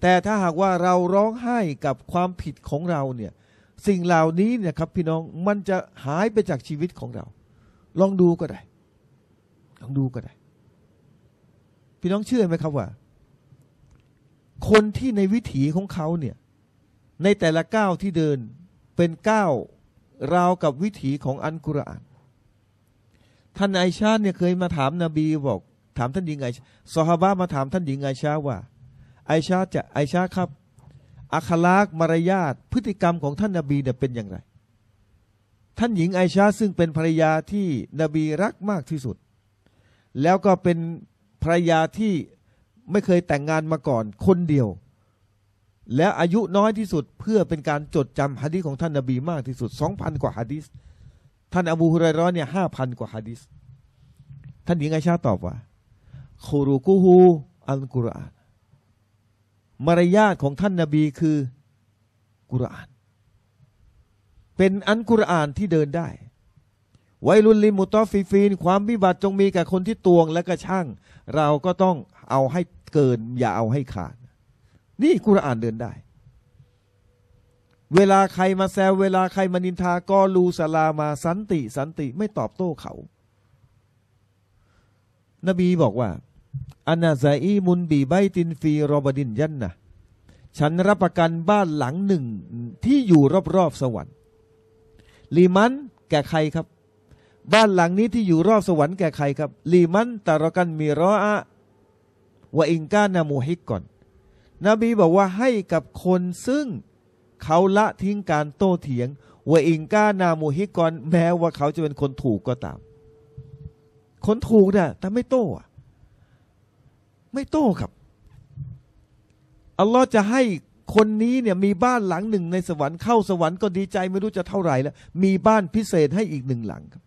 [SPEAKER 1] แต่ถ้าหากว่าเราร้องไห้กับความผิดของเราเนี่ยสิ่งเหล่านี้เนี่ยครับพี่น้องมันจะหายไปจากชีวิตของเรา ลองดูก็ได้ ลองดูก็ได้ พี่น้องเชื่อไหมครับว่า คนที่ในวิถีของเขาเนี่ยในแต่ละก้าวที่เดินเป็นก้าวราวกับวิถีของอันกุรอานท่านไอชาเนี่ยเคยมาถามนาบีบอกถามท่านหญิงไอาซอฮาบะมาถามท่านหญิงไอชาว่า ไอชาจะไอชาครับ อัคลากมารยาทพฤติกรรมของท่านนาบีเนี่ยเป็นอย่างไร ท่านหญิงไอชาซึ่งเป็นภรรยาที่นบีรักมากที่สุด แล้วก็เป็นภรรยาที่ไม่เคยแต่งงานมาก่อนคนเดียว แล้วอายุน้อยที่สุดเพื่อเป็นการจดจำฮะดีของท่านนาบีมากที่สุด 2,000กว่าฮะดีสท่านอบูฮุไรร้อนเนี่ยห้าพันกว่าฮะดีสท่านหญิงไอชาตอบว่าคูรุกูฮูอัลกุรอานมารยาทของท่านนาบีคือกุรอาน เป็นอันกุรอานที่เดินได้ ไวรุนลิมุตอฟีฟีน ความวิบัติจงมีกับคนที่ตวง และก็ช่าง เราก็ต้องเอาให้เกิน อย่าเอาให้ขาดนี่กุรอานเดินได้ เวลาใครมา แซวเวลาใครมานินทาก็ลูสลามา สันติ สันติไม่ตอบโต้เขา นบีบอกว่าอานาซาอีมุนบีใบตินฟีรอบดินยันนะฉันรับประกันบ้านหลังหนึ่งที่อยู่รอบรอบสวรรค์ลีมันแก่ใครครับ บ้านหลังนี้ที่อยู่รอบสวรรค์แก่ใครครับลีมันตารกันมีรออะวะอิงกานามูฮิกก่อน นบีบอกว่าให้กับคนซึ่งเขาละทิ้งการโต้เถียงวะอิงกานามูฮิกก่อน แม้ว่าเขาจะเป็นคนถูกก็ตาม คนถูกนะ่ะแต่ไม่โต้ไม่โต้ครับอัลลอฮ์จะให้คนนี้เนี่ยมีบ้านหลังหนึ่งในสวรรค์เข้าสวรรค์ก็ดีใจไม่รู้จะเท่าไหร่แล้ว มีบ้านพิเศษให้อีกหนึ่งหลังครับ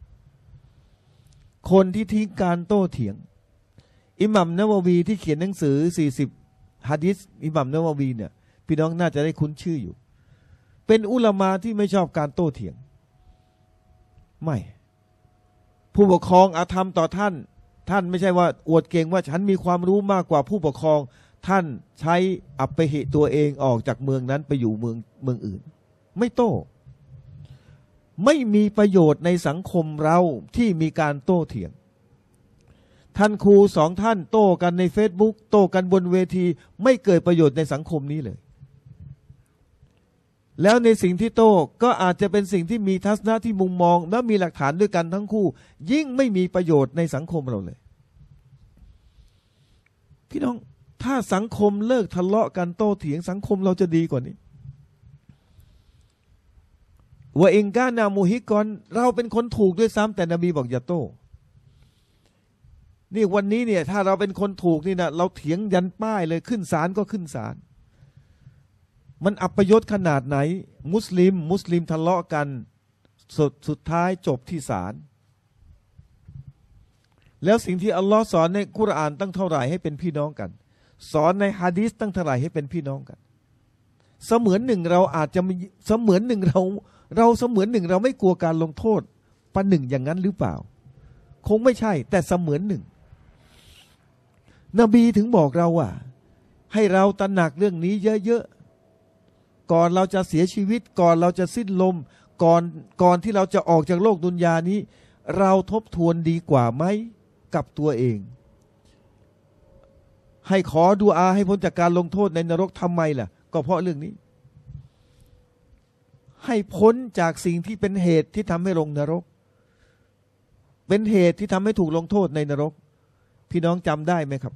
[SPEAKER 1] คนที่ทิ้งการโต้เถียง อิหมัมนาววีที่เขียนหนังสือ 40ฮะดิษอิหมัมนาววีเนี่ยพี่น้องน่าจะได้คุ้นชื่ออยู่ เป็นอุลามาที่ไม่ชอบการโต้เถียง ไม่ ผู้ปกครองอาธรรมต่อท่านท่านไม่ใช่ว่า อวดเก่งว่าฉันมีความรู้มากกว่าผู้ปกครอง ท่านใช้อัปเหตตัวเองออกจากเมืองนั้นไปอยู่เมืองเมืองอื่น ไม่โต้ ไม่มีประโยชน์ในสังคมเราที่มีการโต้เถียง ท่านครูสองท่านโต้กันในเฟซ e ุ๊กโต้กันบนเวที ไม่เกิดประโยชน์ในสังคมนี้เลยแล้วในสิ่งที่โต้ก็อาจจะเป็นสิ่งที่มีทัศนะที่มุมมอง และมีหลักฐานด้วยกันทั้งคู่ ยิ่งไม่มีประโยชน์ในสังคมเราเลย พี่น้อง ถ้าสังคมเลิกทะเลาะ กันโต้เถียงสังคมเราจะดีกว่านี้ว่าเองก้านามูฮิกอนเราเป็นคนถูกด้วยซ้ำแต่นบีบอกอย่าโต้ นี่วันนี้เนี่ย ถ้าเราเป็นคนถูกนี่นะเราเถียงยันป้ายเลยขึ้นศาลก็ขึ้นศาลมันอัปยศขนาดไหน มุสลิม มุสลิมทะเลาะกันสุดสุดท้ายจบที่ศาลแล้วสิ่งที่อัลลอฮ์สอนในกุรอานตั้งเท่าไหร่ให้เป็นพี่น้องกัน สอนในฮะดีสตั้งเท่าไหร่ให้เป็นพี่น้องกัน เสมือนหนึ่งเราอาจจะเสมือนหนึ่งเราเราเสมือนหนึ่ง เราไม่กลัวการลงโทษปันหนึ่งอย่างนั้นหรือเปล่า คงไม่ใช่ แต่เสมือนหนึ่ง นบีถึงบอกเราว่า ให้เราตระหนักเรื่องนี้เยอะๆก่อนเราจะเสียชีวิตก่อนเราจะสิ้นลมก่อนก่อนที่เราจะออกจากโลกดุนยานี้ เราทบทวนดีกว่าไหมกับตัวเอง ให้ขอดูอาให้พ้นจากการลงโทษในนรกทำไมล่ะ ก็เพราะเรื่องนี้ ให้พ้นจากสิ่งที่เป็นเหตุที่ทำให้ลงนรก เป็นเหตุที่ทำให้ถูกลงโทษในนรก พี่น้องจำได้ไหมครับ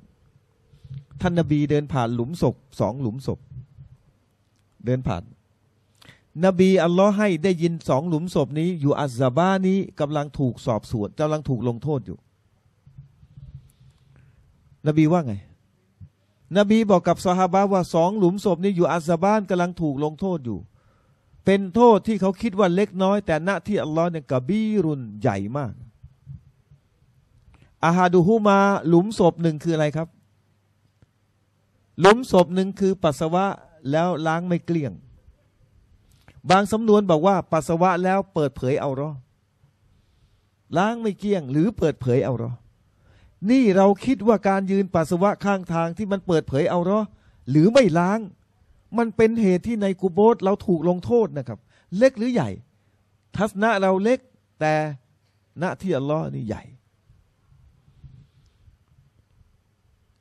[SPEAKER 1] ท่านนาบีเดินผ่านหลุมศพสองหลุมศพเดินผ่าน นบี อัลลอฮ์ให้ได้ยินสองหลุมศพนี้ อยู่อัซซาบ้านี้ กำลังถูกสอบสวน กำลังถูกลงโทษอยู่ นบีว่าไง นบีบอกกับสหาบาว่าสองหลุมศพนี้อยู่อัซซาบ้าน กำลังถูกลงโทษอยู่ เป็นโทษที่เขาคิดว่าเล็กน้อย แต่ณที่อัลลอฮ์เนี่ยกบีรุนใหญ่มากอาฮาดูฮูมา หลุมศพหนึ่งคืออะไรครับ หลุมศพหนึ่งคือ ปัสสาวะแล้วล้างไม่เกลี้ยง บางสำนวนบอกว่า ปัสสาวะแล้วเปิดเผยเอารอล้างไม่เกลี้ยงหรือเปิดเผยเอารอนี่เราคิดว่าการยืนปัสสาวะข้างทางที่มันเปิดเผยเอารอหรือไม่ล้าง มันเป็นเหตุที่ในกูโบสเราถูกลงโทษนะครับ เล็กหรือใหญ่ ทัศนะเราเล็ก แต่ณที่อัลลอฮ์นี่ใหญ่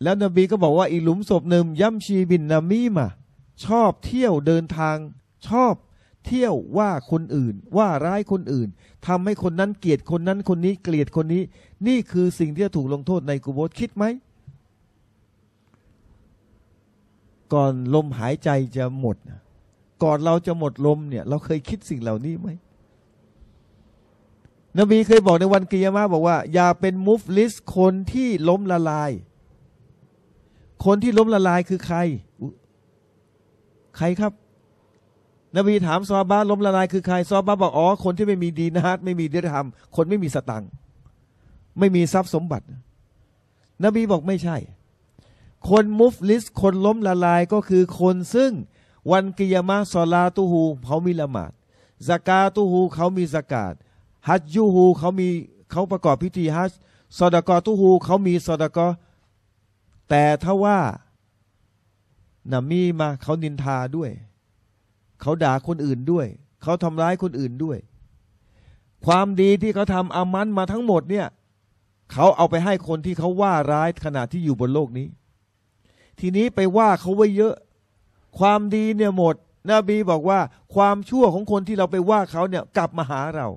[SPEAKER 1] แล้วนบีก็บอกว่าอีหลุมศพหนึ่งย่ำชีบินนามีมาชอบเที่ยวเดินทางชอบเที่ยวว่าคนอื่น ว่าร้ายคนอื่น ทำให้คนนั้นเกลียดคนนั้นคนนี้ เกลียดคนนี้ นี่คือสิ่งที่จะถูกลงโทษในกูโบสคิดไหม ก่อนลมหายใจจะหมด ก่อนเราจะหมดลมเนี่ยเราเคยคิดสิ่งเหล่านี้ไหม นบีเคยบอกในวันกิยามะบอกว่า อย่าเป็นมุฟลิสคนที่ล้มละลาย คนที่ล้มละลายคือใครใครครับ นบีถามซอบาล้มละลายคือใครซอบาบอกอ๋อคน ที่ไม่มีดีนาตไม่มีเดธรรมคนไม่มีสตังไม่มีทรัพย์สมบัติ นบีบอกไม่ใช่ คนมุฟลิส คนล้มละลายก็คือ คนซึ่งวันกิยามะซอลาตูฮูเขามี ละหมาดสกาตูฮูเขามีสกาดฮัจยูฮูเขามีเขาประกอบพิธีฮัจซอดกอตูฮูเขามีซอดกอแต่ถ้าว่านะมีมาเขานินทาด้วยเขาด่าคนอื่นด้วยเขาทำร้ายคนอื่นด้วย ความดีที่เขาทำอามันมาทั้งหมดเนี่ยเขาเอาไปให้คนที่เขาว่าร้ายขณะที่อยู่บนโลกนี้ ทีนี้ไปว่าเขาไว้เยอะ ความดีเนี่ยหมดนบีบอกว่าความชั่วของคนที่เราไปว่าเขาเนี่ยกลับมาหาเรา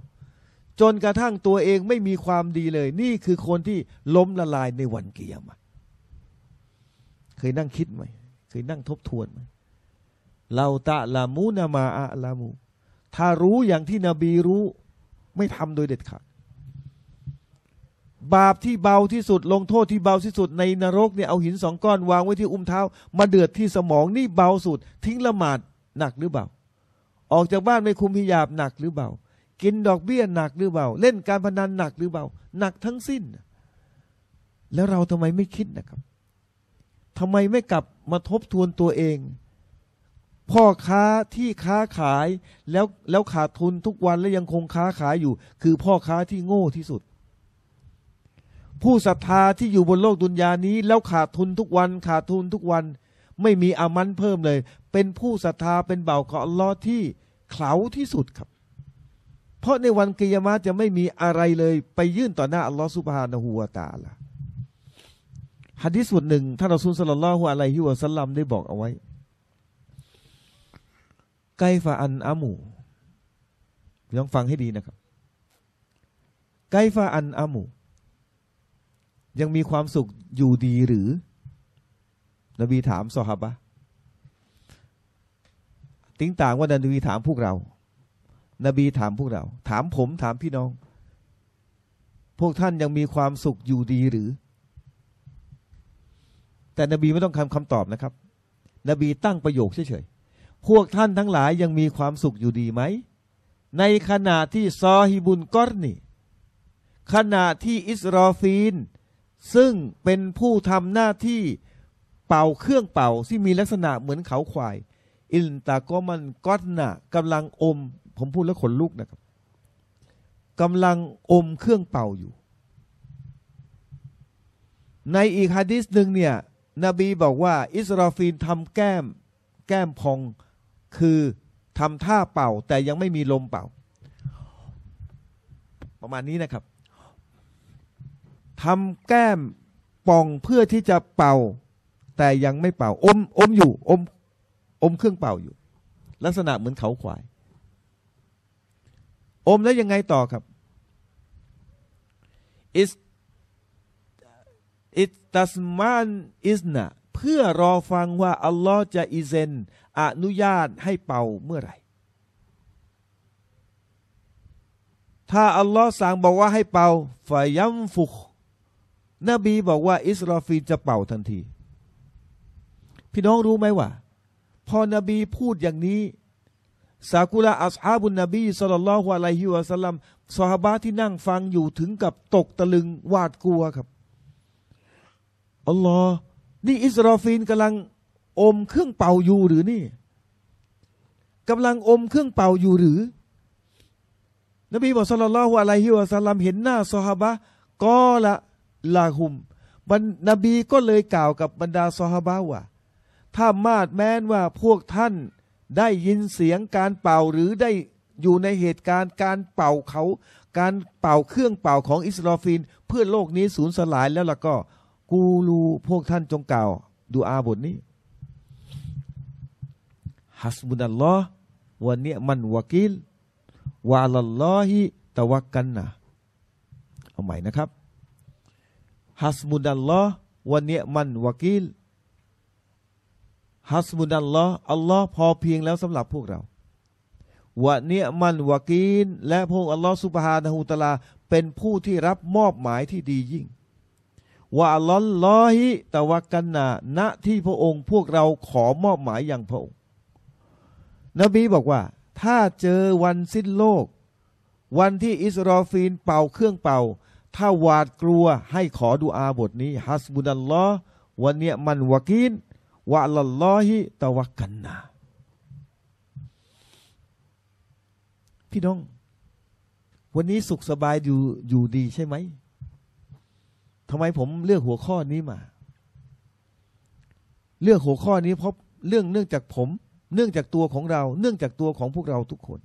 [SPEAKER 1] จนกระทั่งตัวเองไม่มีความดีเลย นี่คือคนที่ล้มละลายในวันเกียรมาเคยนั่งคิดไหมคือนั่งทบทวนเราตะลามูนามาอะลามู ถ้ารู้อย่างที่นบีรู้ไม่ทำโดยเด็ดขาดบาปที่เบาที่สุด ลงโทษที่เบาที่สุด ในนรกเนี่ยเอาหินสองก้อนวางไว้ที่อุ้มเท้า มาเดือดที่สมองนี่เบาสุด ทิ้งละหมาดหนักหรือเบา ออกจากบ้านไม่คุมพิยาบหนักหรือเบา กินดอกเบี้ยหนักหรือเบา เล่นการพนันหนักหรือเบาหนักทั้งสิ้นแล้วเราทำไมไม่คิดนะครับทำไมไม่กลับมาทบทวนตัวเอง พ่อค้าที่ค้าขายแล้วแล้วขาดทุนทุกวันและยังคงค้าขายอยู่ คือพ่อค้าที่โง่ที่สุด ผู้ศรัทธาที่อยู่บนโลกดุนยานี้ แล้วขาดทุนทุกวัน ขาดทุนทุกวัน ไม่มีอามันเพิ่มเลย เป็นผู้ศรัทธาเป็นเบ่าวของอัลลอฮ์ที่เข่าที่สุดครับ เพราะในวันกิยามะจะไม่มีอะไรเลย ไปยื่นต่อหน้าอัลลอฮ์สุบฮานาหัวตาล่ะฮะดิษส่วนหนึ่งท่านอัสุลสลลอฮุอะลรฮิวะสัลลัมได้บอกเอาไว้ ไกฟาอันอามูลองฟังให้ดีนะครับ ไกฟาอันอามู ยังมีความสุขอยู่ดีหรือ นบีถามซอฮาบะติ้งต่างว่านบีถามพวกเรา นบีถามพวกเรา ถามผมถามพี่น้อง พวกท่านยังมีความสุขอยู่ดีหรือแต่นบีไม่ต้องคำคำตอบนะครับ นบีตั้งประโยคเฉยๆ พวกท่านทั้งหลายยังมีความสุขอยู่ดีไหม ในขณะที่ซอฮิบุนกอรนี ขณะที่อิสรอฟีน ซึ่งเป็นผู้ทำหน้าที่เป่าเครื่องเป่า ที่มีลักษณะเหมือนเขาควาย อินตาโกมันกอ์นะกำลังอมผมพูดแล้วขนลุกนะครับ กำลังอมเครื่องเป่าอยู่ ในอีกฮะดิษหนึ่งเนี่ยนบีบอกว่า อิสราฟีนทำแก้มแก้มพอง คือทำท่าเป่า แต่ยังไม่มีลมเป่า ประมาณนี้นะครับทำแก้มป่องเพื่อที่จะเป่าแต่ยังไม่เป่า อม อมอยู่อม อมเครื่องเป่าอยู่ ลักษณะเหมือนเขาควาย อม แล้วยังไงต่อครับอิสัสมานอิสนะเพื่อรอฟังว่า อัลลอฮ์จะอิเซนอนุญาตให้เป่าเมื่อไหร่ถ้าอัลลอฮ์สั่งบอกว่าให้เป่าฝายัมฟุก นบีบอกว่า อิสราฟีจะเป่าทันที พี่น้องรู้ไหมว่า พอนบีพูดอย่างนี้ สากุลาอัสฮาบุนนบีสลลัลลอฮุอะลัยฮิวะสัลลัมสหบาที่นั่งฟังอยู่ถึงกับตกตะลึงหวาดกลัวครับอัลลอฮ์นี่อิสราฟีนกำลังอมเครื่องเป่าอยู่หรือนี่กำลังอมเครื่องเป่าอยู่หรือ นบีบอกสลลัลอฮุอะลัยฮิวะสัลลัมเห็นหน้าซอฮาบะก็ละลาหุม บรรนบีก็เลยกล่าวกับบรรดาซอฮาบะว่า ถ้ามาดแม้นว่าพวกท่านได้ยินเสียงการเป่าหรือได้อยู่ในเหตุการณ์ การเป่าเขา การเป่าเครื่องเป่าของอิสราฟีนเพื่อโลกนี้สูญสลายแล้วล่ะก็กูรูพวกท่านจงกล่าวดูอาบทนี้ฮัสบุนัลลอฮ์วันนี้มันวากิลวาลลลอฮิตะวักกันนะเอาใหม่นะครับฮัสบุนัลลอฮ์วันนี้มันวากิลฮัสบุนัลลอฮ์อัลลอฮ์พอเพียงแล้วสำหรับพวกเราวะเนียมันวากีนและพระองค์อัลลอฮ์สุบฮานะฮูตะลา เป็นผู้ที่รับมอบหมายที่ดียิ่งว่าลอนลอฮิตะวักกันนาณที่พระองค์พวกเราขอมอบหมายอย่างพระองค์ นบีบอกว่า ถ้าเจอวันสิ้นโลก วันที่อิสรอฟีนเป่าเครื่องเป่า ถ้าหวาดกลัวให้ขอดูอาบทนี้ ฮัสบุนัลลอฮ์วันเนี้ยมันวากินวะลอนลอฮิตะวักกันนา พี่น้อง วันนี้สุขสบายอยู่อยู่ดีใช่ไหมทำไมผมเลือกหัวข้อนี้มา เลือกหัวข้อนี้เพราะเรื่องเนื่องจากผม เนื่องจากตัวของเรา เนื่องจากตัวของพวกเราทุกคน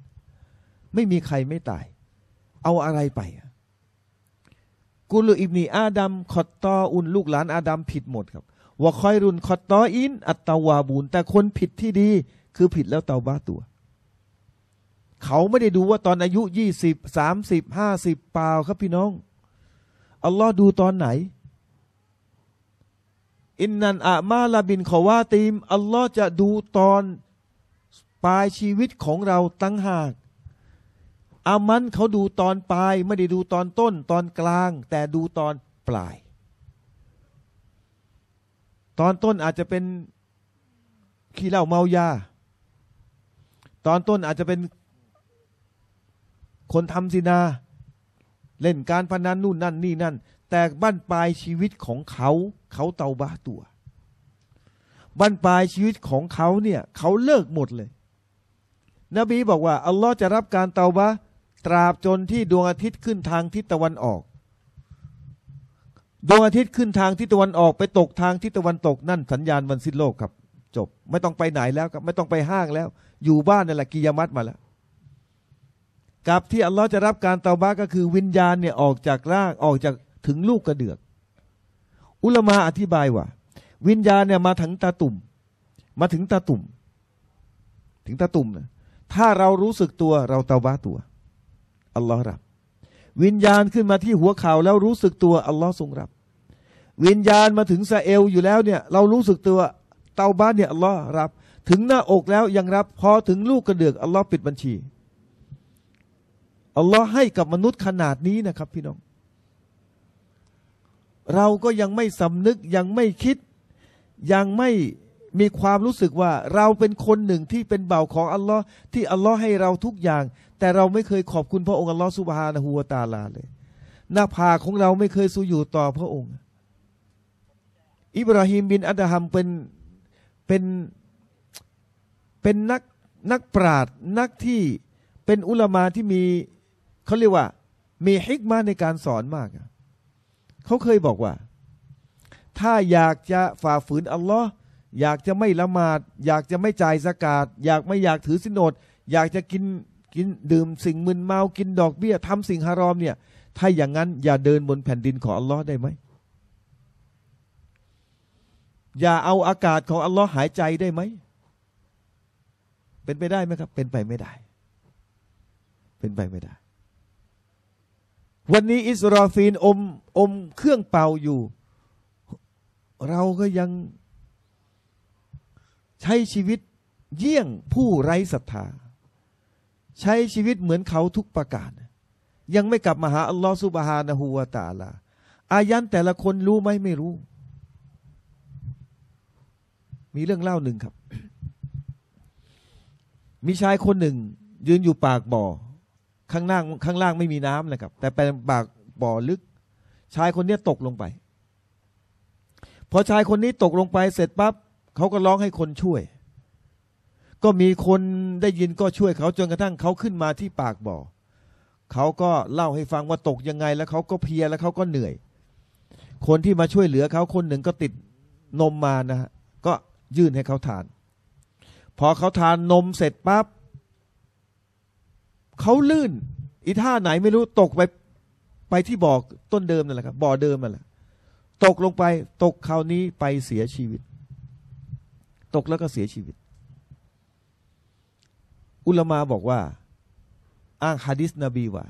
[SPEAKER 1] ไม่มีใครไม่ตาย เอาอะไรไปกุลอิบนีอาดัมคอตตออุนลูกหลาน อาดัมผิดหมดครับ วะคอยรุนคอตตออิน อัตตาวาบุนแต่คนผิดที่ดี คือผิดแล้วเตาบ้าตัว เขาไม่ได้ดูว่าตอนอายุยี่สิบสามสิบห้าสิบเปล่าครับพี่น้องอัลลอฮ์ดูตอนไหน อินนันอามาลาบินขอว่าตีม อัลลอฮ์จะดูตอนปลายชีวิตของเราตั้งหากอามันเขาดูตอนปลาย ไม่ได้ดูตอนต้นตอนกลาง แต่ดูตอนปลาย ตอนต้นอาจจะเป็นขี้เหล้าเมายา ตอนต้นอาจจะเป็นคนทำศินาเล่นการพนันนู่นนั่นนี่นั่น แต่บั้นปลายชีวิตของเขา เขาเตาบ้าตัวบั้นปลายชีวิตของเขาเนี่ย เขาเลิกหมดเลย นบีบอกว่า อัลลอฮ์จะรับการเตาบาตราบจนที่ดวงอาทิตย์ขึ้นทางทิศตะวันออก ดวงอาทิตย์ขึ้นทางทิศตะวันออกไปตกทางทิศตะวันตกนั่นสัญญาณวันสิ้นโลกครับ จบไม่ต้องไปไหนแล้วครับไม่ต้องไปห้างแล้ว อยู่บ้านนั่นแหละกิยามัตมาแล้วกับที่ อัลลอฮ์จะรับการเตาบ้าก็คือ วิญญาณเนี่ยออกจากร่างออกจากถึงลูกกระเดือก อุลมาอธิบายว่า วิญญาณเนี่ยมาถึงตาตุ่มมาถึงตาตุ่ม ถึงตาตุ่มนะถ้าเรารู้สึกตัวเราเตาบ้าตัวอัลลอฮ์รับ วิญญาณขึ้นมาที่หัวเข่าแล้วรู้สึกตัวอัลลอฮ์ทรงรับ วิญญาณมาถึงซาเอลอยู่แล้วเนี่ยเรารู้สึกตัวเตาบ้านเนี่ยอัลลอฮ์รับถึงหน้าอกแล้วยังรับพอถึงลูกกระเดือกอัลลอฮ์ปิดบัญชีอัลลอฮ์ให้กับมนุษย์ขนาดนี้นะครับพี่น้อง เราก็ยังไม่สำนึกยังไม่คิดยังไม่มีความรู้สึกว่า เราเป็นคนหนึ่งที่เป็นเบ่าของอัลลอฮ์ที่อัลลอฮ์ให้เราทุกอย่าง แต่เราไม่เคยขอบคุณพระองค์อัลลอฮ์สุบฮานะฮูวตาลาเลย หน้าผากของเราไม่เคยสู้อยู่ต่อพระองค์ อิบราฮิมบินอัตฮัมเป็นเป็นเป็นนักนักปราดนักที่เป็นอุลามาที่มีเขาเรียกว่า มีฮิกมาในการสอนมาก เขาเคยบอกว่า ถ้าอยากจะฝ่าฝืนอัลลอฮ์อยากจะไม่ละหมาด อยากจะไม่จ่ายสกาดอยากไม่อยากถือสินอดอยากจะกินกินดื่มสิ่งมึนเมา กินดอกเบี้ยทำสิ่งฮารอมเนี่ย ถ้าอย่างนั้น อย่าเดินบนแผ่นดินของอัลลอฮ์ได้ไหมอย่าเอาอากาศของอัลลอฮ์หายใจได้ไหมเป็นไปได้ไหมครับเป็นไปไม่ได้ เป็นไปไม่ได้วันนี้อิสราฟีน อมอม เครื่องเป่าอยู่ เราก็ยังใช้ชีวิตเยี่ยงผู้ไร้ศรัทธา ใช้ชีวิตเหมือนเขาทุกประการยังไม่กลับมาหาอัลลอฮฺสุบฮานะฮูวาตาลา อายันแต่ละคนรู้ไหมไม่รู้ มีเรื่องเล่าหนึ่งครับ มีชายคนหนึ่งยืนอยู่ปากบ่อข้างล่างข้างล่างไม่มีน้ำนะครับ แต่เป็นปากบ่อลึก ชายคนเนี้ตกลงไป พอชายคนนี้ตกลงไปเสร็จปั๊บเขาก็ร้องให้คนช่วย ก็มีคนได้ยินก็ช่วยเขาจนกระทั่งเขาขึ้นมาที่ปากบ่อเขาก็เล่าให้ฟังว่าตกยังไง แล้วเขาก็เพียแล้วเขาก็เหนื่อย คนที่มาช่วยเหลือเขาคนหนึ่งก็ติดนมมานะฮะก็ยื่นให้เขาทาน พอเขาทานนมเสร็จปั๊บเขาลื่นอีท่าไหนไม่รู้ตกไปไปที่บ่อต้นเดิมนั่นแหละครับบ่อเดิมนั่นแหละตกลงไป ตกคราวนี้ไปเสียชีวิต ตกแล้วก็เสียชีวิต อุลมาบอกว่า อ้างฮะดิษนบีว่า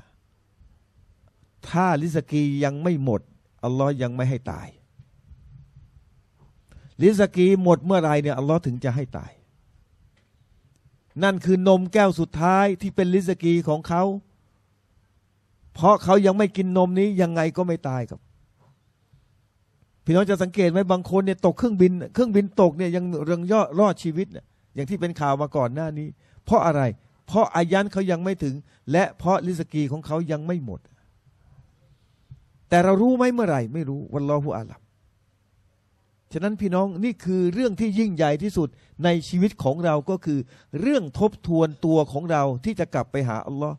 [SPEAKER 1] ถ้าลิสกียังไม่หมดอัลลอฮ์ยังไม่ให้ตาย ลิสกีหมดเมื่อไรเนี่ยอัลลอฮ์ถึงจะให้ตายนั่นคือนมแก้วสุดท้ายที่เป็นลิสกีของเขา เพราะเขายังไม่กินนมนี้ ยังไงก็ไม่ตายครับ พี่น้องจะสังเกตไหมบางคนเนี่ยตกเครื่องบิน เครื่องบินตกเนี่ยยังเรืองยอดรอดชีวิตเนี่ยอย่างที่เป็นข่าวมาก่อนหน้านี้ เพราะอะไร เพราะอายันเขายังไม่ถึง และเพราะลิสกีของเขายังไม่หมดแต่เรารู้ไหมเมื่อไหร่ไม่รู้วันรอผู้อาลัมฉะนั้นพี่น้องนี่คือเรื่องที่ยิ่งใหญ่ที่สุดในชีวิตของเราก็คือ เรื่องทบทวนตัวของเราที่จะกลับไปหาอัลลอฮ์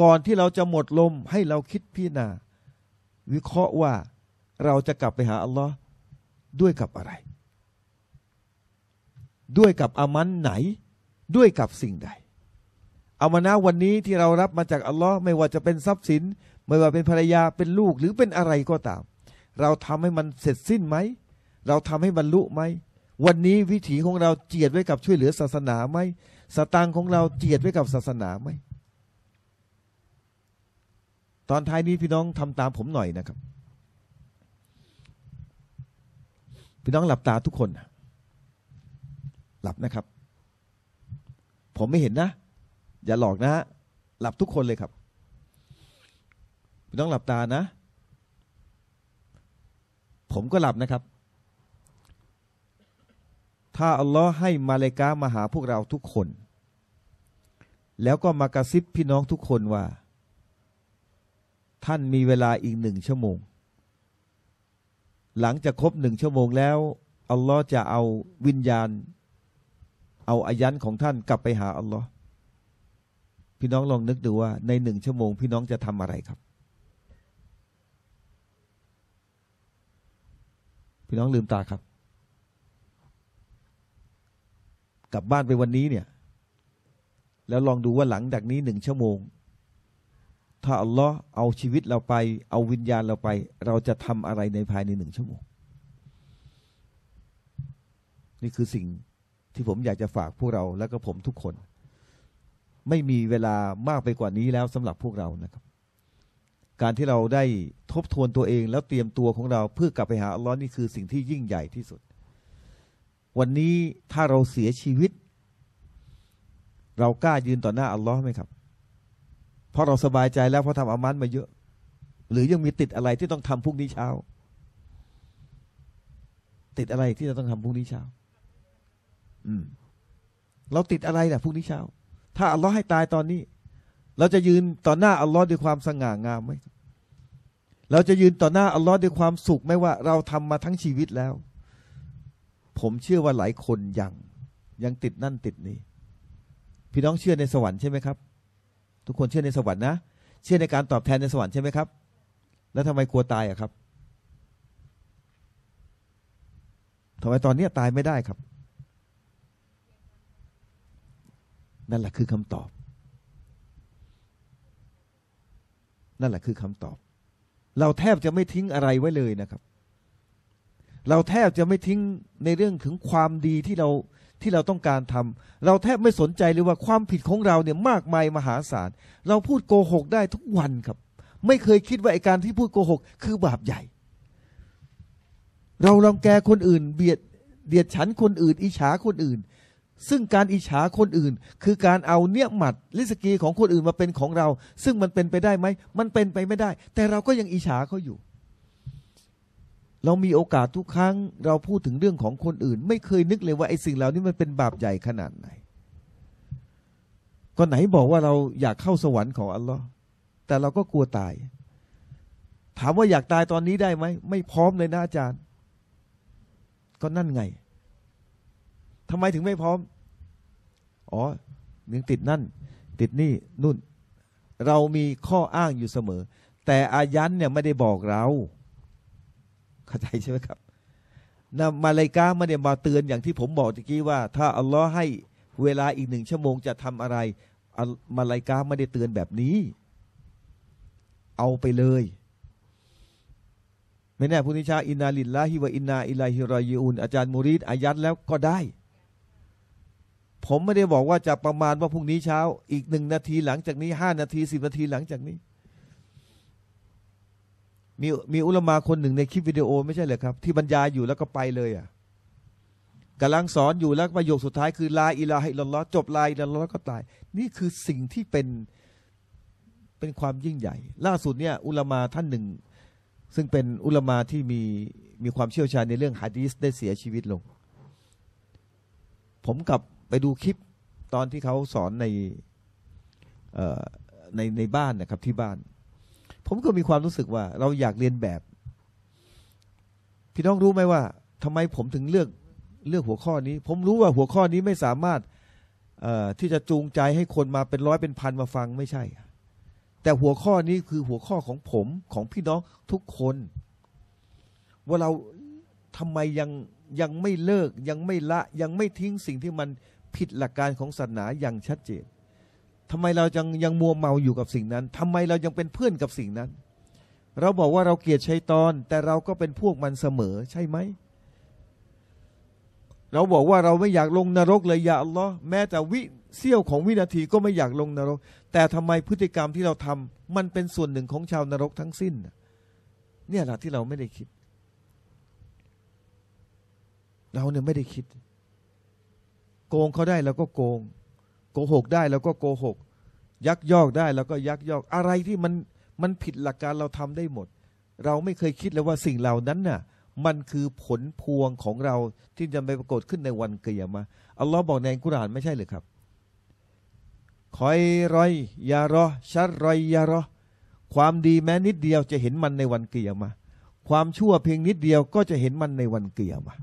[SPEAKER 1] ก่อนที่เราจะหมดลมให้เราคิดพิจารณา วิเคราะห์ว่าเราจะกลับไปหาอัลลอฮ์ด้วยกับอะไร ด้วยกับอามันไหน ด้วยกับสิ่งใดอามานะวันนี้ที่เรารับมาจากอัลลอฮ์ไม่ว่าจะเป็นทรัพย์สิน ไม่ว่าเป็นภรรยาเป็นลูกหรือเป็นอะไรก็ตาม เราทำให้มันเสร็จสิ้นไหมเราทำให้บรรลุไหม วันนี้วิถีของเราเจียดไว้กับช่วยเหลือศาสนาไหมสตางค์ของเราเจียดไว้กับศาสนาไหม ตอนท้ายนี้พี่น้องทำตามผมหน่อยนะครับ พี่น้องหลับตาทุกคนหลับนะครับ ผมไม่เห็นนะ อย่าหลอกนะ หลับทุกคนเลยครับ พี่น้องหลับตานะ ผมก็หลับนะครับถ้าอัลลอฮ์ให้มาเลกามาหาพวกเราทุกคน แล้วก็มากระซิบพี่น้องทุกคนว่า ท่านมีเวลาอีกหนึ่งชั่วโมง หลังจากครบหนึ่งชั่วโมงแล้วอัลลอฮ์จะเอาวิญญาณ เอาอายันของท่านกลับไปหาอัลลอฮ์พี่น้องลองนึกดูว่า ในหนึ่งชั่วโมงพี่น้องจะทำอะไรครับ พี่น้องลืมตาครับกลับบ้านไปวันนี้เนี่ย แล้วลองดูว่าหลังจากนี้หนึ่งชั่วโมง ถ้าอัลลอฮ์เอาชีวิตเราไป เอาวิญญาณเราไป เราจะทำอะไรในภายในหนึ่งชั่วโมง นี่คือสิ่งที่ผมอยากจะฝากพวกเรา และก็ผมทุกคน ไม่มีเวลามากไปกว่านี้แล้วสำหรับพวกเรานะครับ การที่เราได้ทบทวนตัวเอง แล้วเตรียมตัวของเราเพื่อกลับไปหาอัลลอฮ์นี่คือสิ่งที่ยิ่งใหญ่ที่สุดวันนี้ถ้าเราเสียชีวิต เรากล้ายืนต่อหน้าอัลลอฮ์ไหมครับเพราะเราสบายใจแล้วเพราะทำอามันมาเยอะ หรือยังมีติดอะไรที่ต้องทำพรุ่งนี้เช้า ติดอะไรที่เราต้องทำพรุ่งนี้เช้า อืม เราติดอะไรต่ะพรุ่งนี้เช้า ถ้าอัลลอฮ์ให้ตายตอนนี้ เราจะยืนต่อหน้า อัลลอฮ์ด้วยความสง่างามไหมเราจะยืนต่อหน้าอัลลอฮ์ด้วยความสุขไหมว่าเราทำมาทั้งชีวิตแล้วผมเชื่อว่าหลายคนยังยังติดนั่นติดนี้พี่น้องเชื่อในสวรรค์ใช่ไหมครับทุกคนเชื่อในสวรรค์นะ เชื่อในการตอบแทนในสวรรค์ใช่ไหมครับ แล้วทำไมกลัวตายอะครับทำไมตอนนี้ตายไม่ได้ครับ นั่นแหละคือคำตอบ นั่นแหละคือคำตอบ เราแทบจะไม่ทิ้งอะไรไว้เลยนะครับเราแทบจะไม่ทิ้งในเรื่องถึงความดีที่เราที่เราต้องการทำเราแทบไม่สนใจเลยว่าความผิดของเราเนี่ยมากมายมหาศาลเราพูดโกหก ได้ทุกวันครับไม่เคยคิดว่าไอการที่พูดโกหกคือบาปใหญ่ เราลองแกคนอื่นเบียดเบียดฉันคนอื่น อิจฉาคนอื่น ซึ่งการอิจฉาคนอื่น คือการเอาเนี่ยหมัดลิสกีของคนอื่นมาเป็นของเรา ซึ่งมันเป็นไปได้ไหมมันเป็นไปไม่ได้ แต่เราก็ยังอิจฉาเขาอยู่เรามีโอกาสทุกครั้งเราพูดถึงเรื่องของคนอื่น ไม่เคยนึกเลยว่าไอ้สิ่งเหล่านี้มันเป็นบาปใหญ่ขนาดไหนก็ไหนบอกว่าเราอยากเข้าสวรรค์ของอัลลอฮ์แต่เราก็กลัวตาย ถามว่าอยากตายตอนนี้ได้ไหมไม่พร้อมเลยนะอาจารย์ ก็นั่นไงทำไมถึงไม่พร้อม อ๋อยังติดนั่น ติดนี่นู่น เรามีข้ออ้างอยู่เสมอ แต่อายันเนี่ยไม่ได้บอกเราเข้าใจใช่ไหมครับนะมาเลกาไม่ได้มาเตือนอย่างที่ผมบอกตะกี้ว่าถ้าอัลลอฮ์ให้เวลาอีกหนึ่งชั่วโมงจะทำอะไร มาเลกาไม่ได้เตือนแบบนี้ เอาไปเลย ไม่แน่ผู้นิชา อินาลิลลาฮิวะอินนา อิลัยฮิรอยูนอาจารย์มูริดอายัดแล้วก็ได้ ผมไม่ได้บอกว่าจะประมาณว่าพรุ่งนี้เช้าอีกหนึ่งนาทีหลังจากนี้ห้านาทีสิบนาทีหลังจากนี้มีมีอุลมาคนหนึ่งในคลิปวิดีโอไม่ใช่เหรอครับที่บรรยายอยู่แล้วก็ไปเลยอ่ะกำลังสอนอยู่แล้วประโยคสุดท้ายคือลาอิลาฮิลลอจบลาอิลาฮิลลอก็ตาย นี่คือสิ่งที่เป็นเป็นความยิ่งใหญ่ ล่าสุดเนี่ยอุลมาท่านหนึ่ง ซึ่งเป็นอุลมาที่มีมีความเชี่ยวชาญในเรื่องฮะดีสได้เสียชีวิตลง ผมกลับไปดูคลิปตอนที่เขาสอนในในในบ้านนะครับที่บ้านผมก็มีความรู้สึกว่าเราอยากเรียนแบบ พี่น้องรู้ไหมว่าทำไมผมถึงเลือกเลือกหัวข้อนี้ ผมรู้ว่าหัวข้อนี้ไม่สามารถที่จะจูงใจให้คนมาเป็นร้อยเป็นพันมาฟังไม่ใช่ แต่หัวข้อนี้คือหัวข้อของผมของพี่น้องทุกคน ว่าเราทำไมยังยังไม่เลิกยังไม่ละยังไม่ทิ้งสิ่งที่มันผิดหลักการของศาสนาอย่างชัดเจนทำไมเรายังยังมัวเมาอยู่กับสิ่งนั้นทำไมเรายังเป็นเพื่อนกับสิ่งนั้น เราบอกว่าเราเกลียดชัยตอน แต่เราก็เป็นพวกมันเสมอใช่ไหม เราบอกว่าเราไม่อยากลงนรกเลยอย่าัลลอฮ์แม้แต่วิเสี้ยวของวินาทีก็ไม่อยากลงนรก แต่ทำไมพฤติกรรมที่เราทำ มันเป็นส่วนหนึ่งของชาวนรกทั้งสิ้น เนี่ยแหละที่เราไม่ได้คิด เราเนี่ยไม่ได้คิด โกงเขาได้เราก็โกงโกหกได้แล้วก็โกหกยักยอกได้แล้วก็ยักยอกอะไรที่มันมันผิดหลักการเราทำได้หมด เราไม่เคยคิดเลยว่าสิ่งเหล่านั้นน่ะมันคือผลพวงของเรา ที่จะไปปรากฏขึ้นในวันเกียรมาอัลลอฮ์บอกในกุรานไม่ใช่หรือครับ คอยรอยยารอชัดรอยยารอความดีแม้นิดเดียวจะเห็นมันในวันเกียรมา ความชั่วเพียงนิดเดียว ก็จะเห็นมันในวันเกียรมา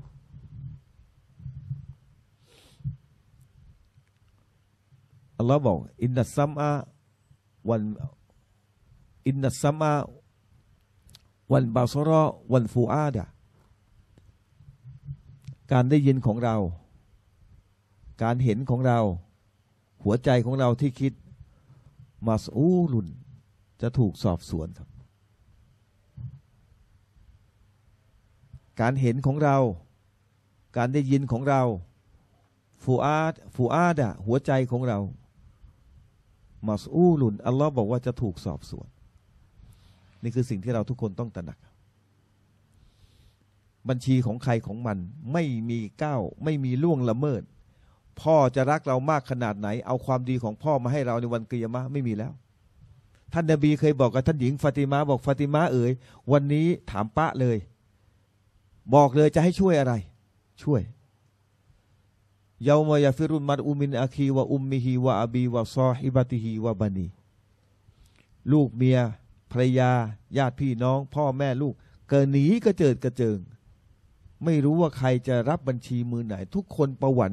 [SPEAKER 1] อัลลอฮ์บอกอินนัสซัมอาวันอินนัสซัมอาวันบาซรอวันฟูอาดะการได้ยินของเรา การเห็นของเรา หัวใจของเราที่คิด มาสูรุนจะถูกสอบสวนครับการเห็นของเรา การได้ยินของเราฟูอาดฟูอาดะหัวใจของเรามัสอูลุนอัลลอฮ์บอกว่าจะถูกสอบสวน นี่คือสิ่งที่เราทุกคนต้องตระหนัก บัญชีของใครของมันไม่มีก้าวไม่มีล่วงละเมิด พ่อจะรักเรามากขนาดไหน เอาความดีของพ่อมาให้เราในวันกิยามะไม่มีแล้ว ท่านนบีเคยบอกกับท่านหญิงฟาติมาบอกฟาติมาเอ๋ยวันนี้ถามปะเลย บอกเลยจะให้ช่วยอะไร ช่วยยาวมายาฟิรุนมัดอุมินอาคี วะอุมมิฮีวะอบี วะ ซอฮิบัติฮีวะบันีลูกเมียภรรยา ญาติพี่น้องพ่อแม่ลูก เกิดหนีกระเจิดกระเจิง ไม่รู้ว่าใครจะรับบัญชีมือไหน ทุกคนประวัน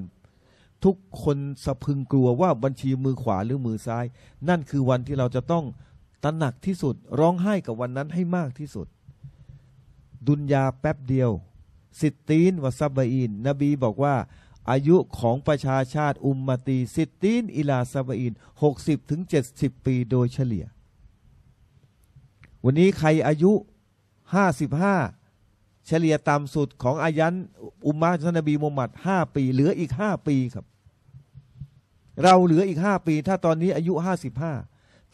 [SPEAKER 1] ทุกคนสะพึงกลัวว่า บัญชีมือขวาหรือมือซ้าย นั่นคือวันที่เราจะต้องตระหนักที่สุด ร้องไห้กับวันนั้นให้มากที่สุด ดุนยาแป๊บเดียว สิตีนวะซับบะอินนบีบอกว่าอายุของประชาชาติอุมมตีสิตีนอิลาซาบอิน หกสิบถึงเจ็ดสิบปีโดยเฉลี่ย วันนี้ใครอายุห้าสิบห้าเฉลี่ยต่ำสุดของอายันอุมมาท่านนบีมุฮัมมัดห้าปีเหลืออีกห้าปีครับ เราเหลืออีกห้าปี ถ้าตอนนี้อายุห้าสิบห้า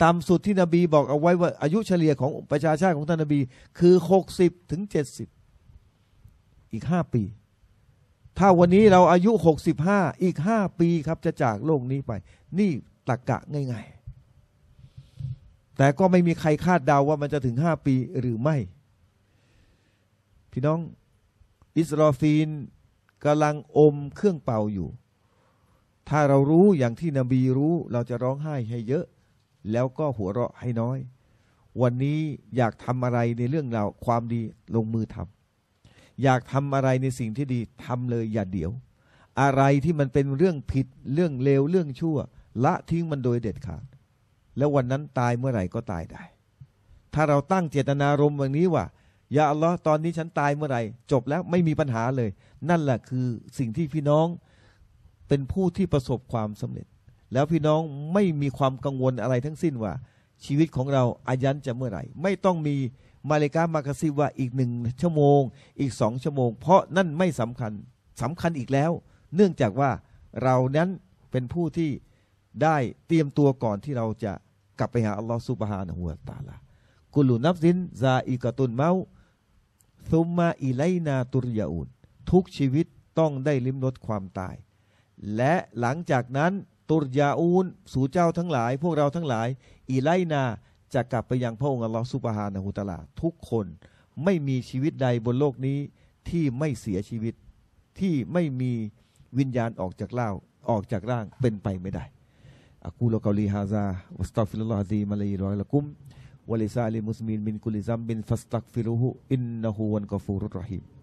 [SPEAKER 1] ต่ำสุดที่นบีบอกเอาไว้ว่า อายุเฉลี่ยของประชาชาติของท่านนบีคือหกสิบถึงเจ็ดสิบอีกห้าปีถ้าวันนี้เราอายุ 65 อีก 5 ปีครับจะจากโลกนี้ไป นี่ตรกกะง่ายๆ แต่ก็ไม่มีใครคาดเดาวว่ามันจะถึง 5 ปีหรือไม่ พี่น้องอิสรอฟีนกำลังอมเครื่องเป่าอยู่ ถ้าเรารู้อย่างที่นบีรู้ เราจะร้องไห้ให้เยอะ แล้วก็หัวเราะให้น้อย วันนี้อยากทำอะไรในเรื่องเราความดีลงมือทำอยากทำอะไรในสิ่งที่ดีทำเลยอย่าเดี๋ยว อะไรที่มันเป็นเรื่องผิดเรื่องเลวเรื่องชั่ว ละทิ้งมันโดยเด็ดขาด แล้ววันนั้นตายเมื่อไหร่ก็ตายได้ ถ้าเราตั้งเจตนารมณ์อย่างนี้ว่าอย่าลลอตอนนี้ฉันตายเมื่อไหร่จบแล้วไม่มีปัญหาเลย นั่นแหละคือสิ่งที่พี่น้องเป็นผู้ที่ประสบความสำเร็จ แล้วพี่น้องไม่มีความกังวลอะไรทั้งสิ้นว่า ชีวิตของเราอายันจะเมื่อไหร่ ไม่ต้องมีมาเลกามากซิว่าอีกหนึ่งชั่วโมง อีกสองชั่วโมง เพราะนั่นไม่สำคัญสำคัญอีกแล้ว เนื่องจากว่าเรานั้นเป็นผู้ที่ได้เตรียมตัวก่อนที่เราจะกลับไปหาอัลลอฮฺสุบฮานะฮุวตาลากุลูนับซิน ซาอิกตุนเมาซุมมาอิไลนาตุรยาอุนทุกชีวิตต้องได้ลิ้มรสความตาย และหลังจากนั้นตุรยาอูนสู่เจ้าทั้งหลาย พวกเราทั้งหลาย อิไลนาจะกลับไปยังพระองค์อัลลอฮฺสุบฮานะฮูตะลาทุกคนไม่มีชีวิตใดบนโลกนี้ที่ไม่เสียชีวิตที่ไม่มีวิญญาณออกจากเล่าออกจากร่างเป็นไปไม่ได้อะกูลกาลีฮาซาวัสตัฟิลลอฮฺีมาลีรอยละกุมวะลิซาลิมุสมินมินกุลิซัมบินฟัสตักฟิรุฮุอินนะฮูวันกฟูรุรรหิม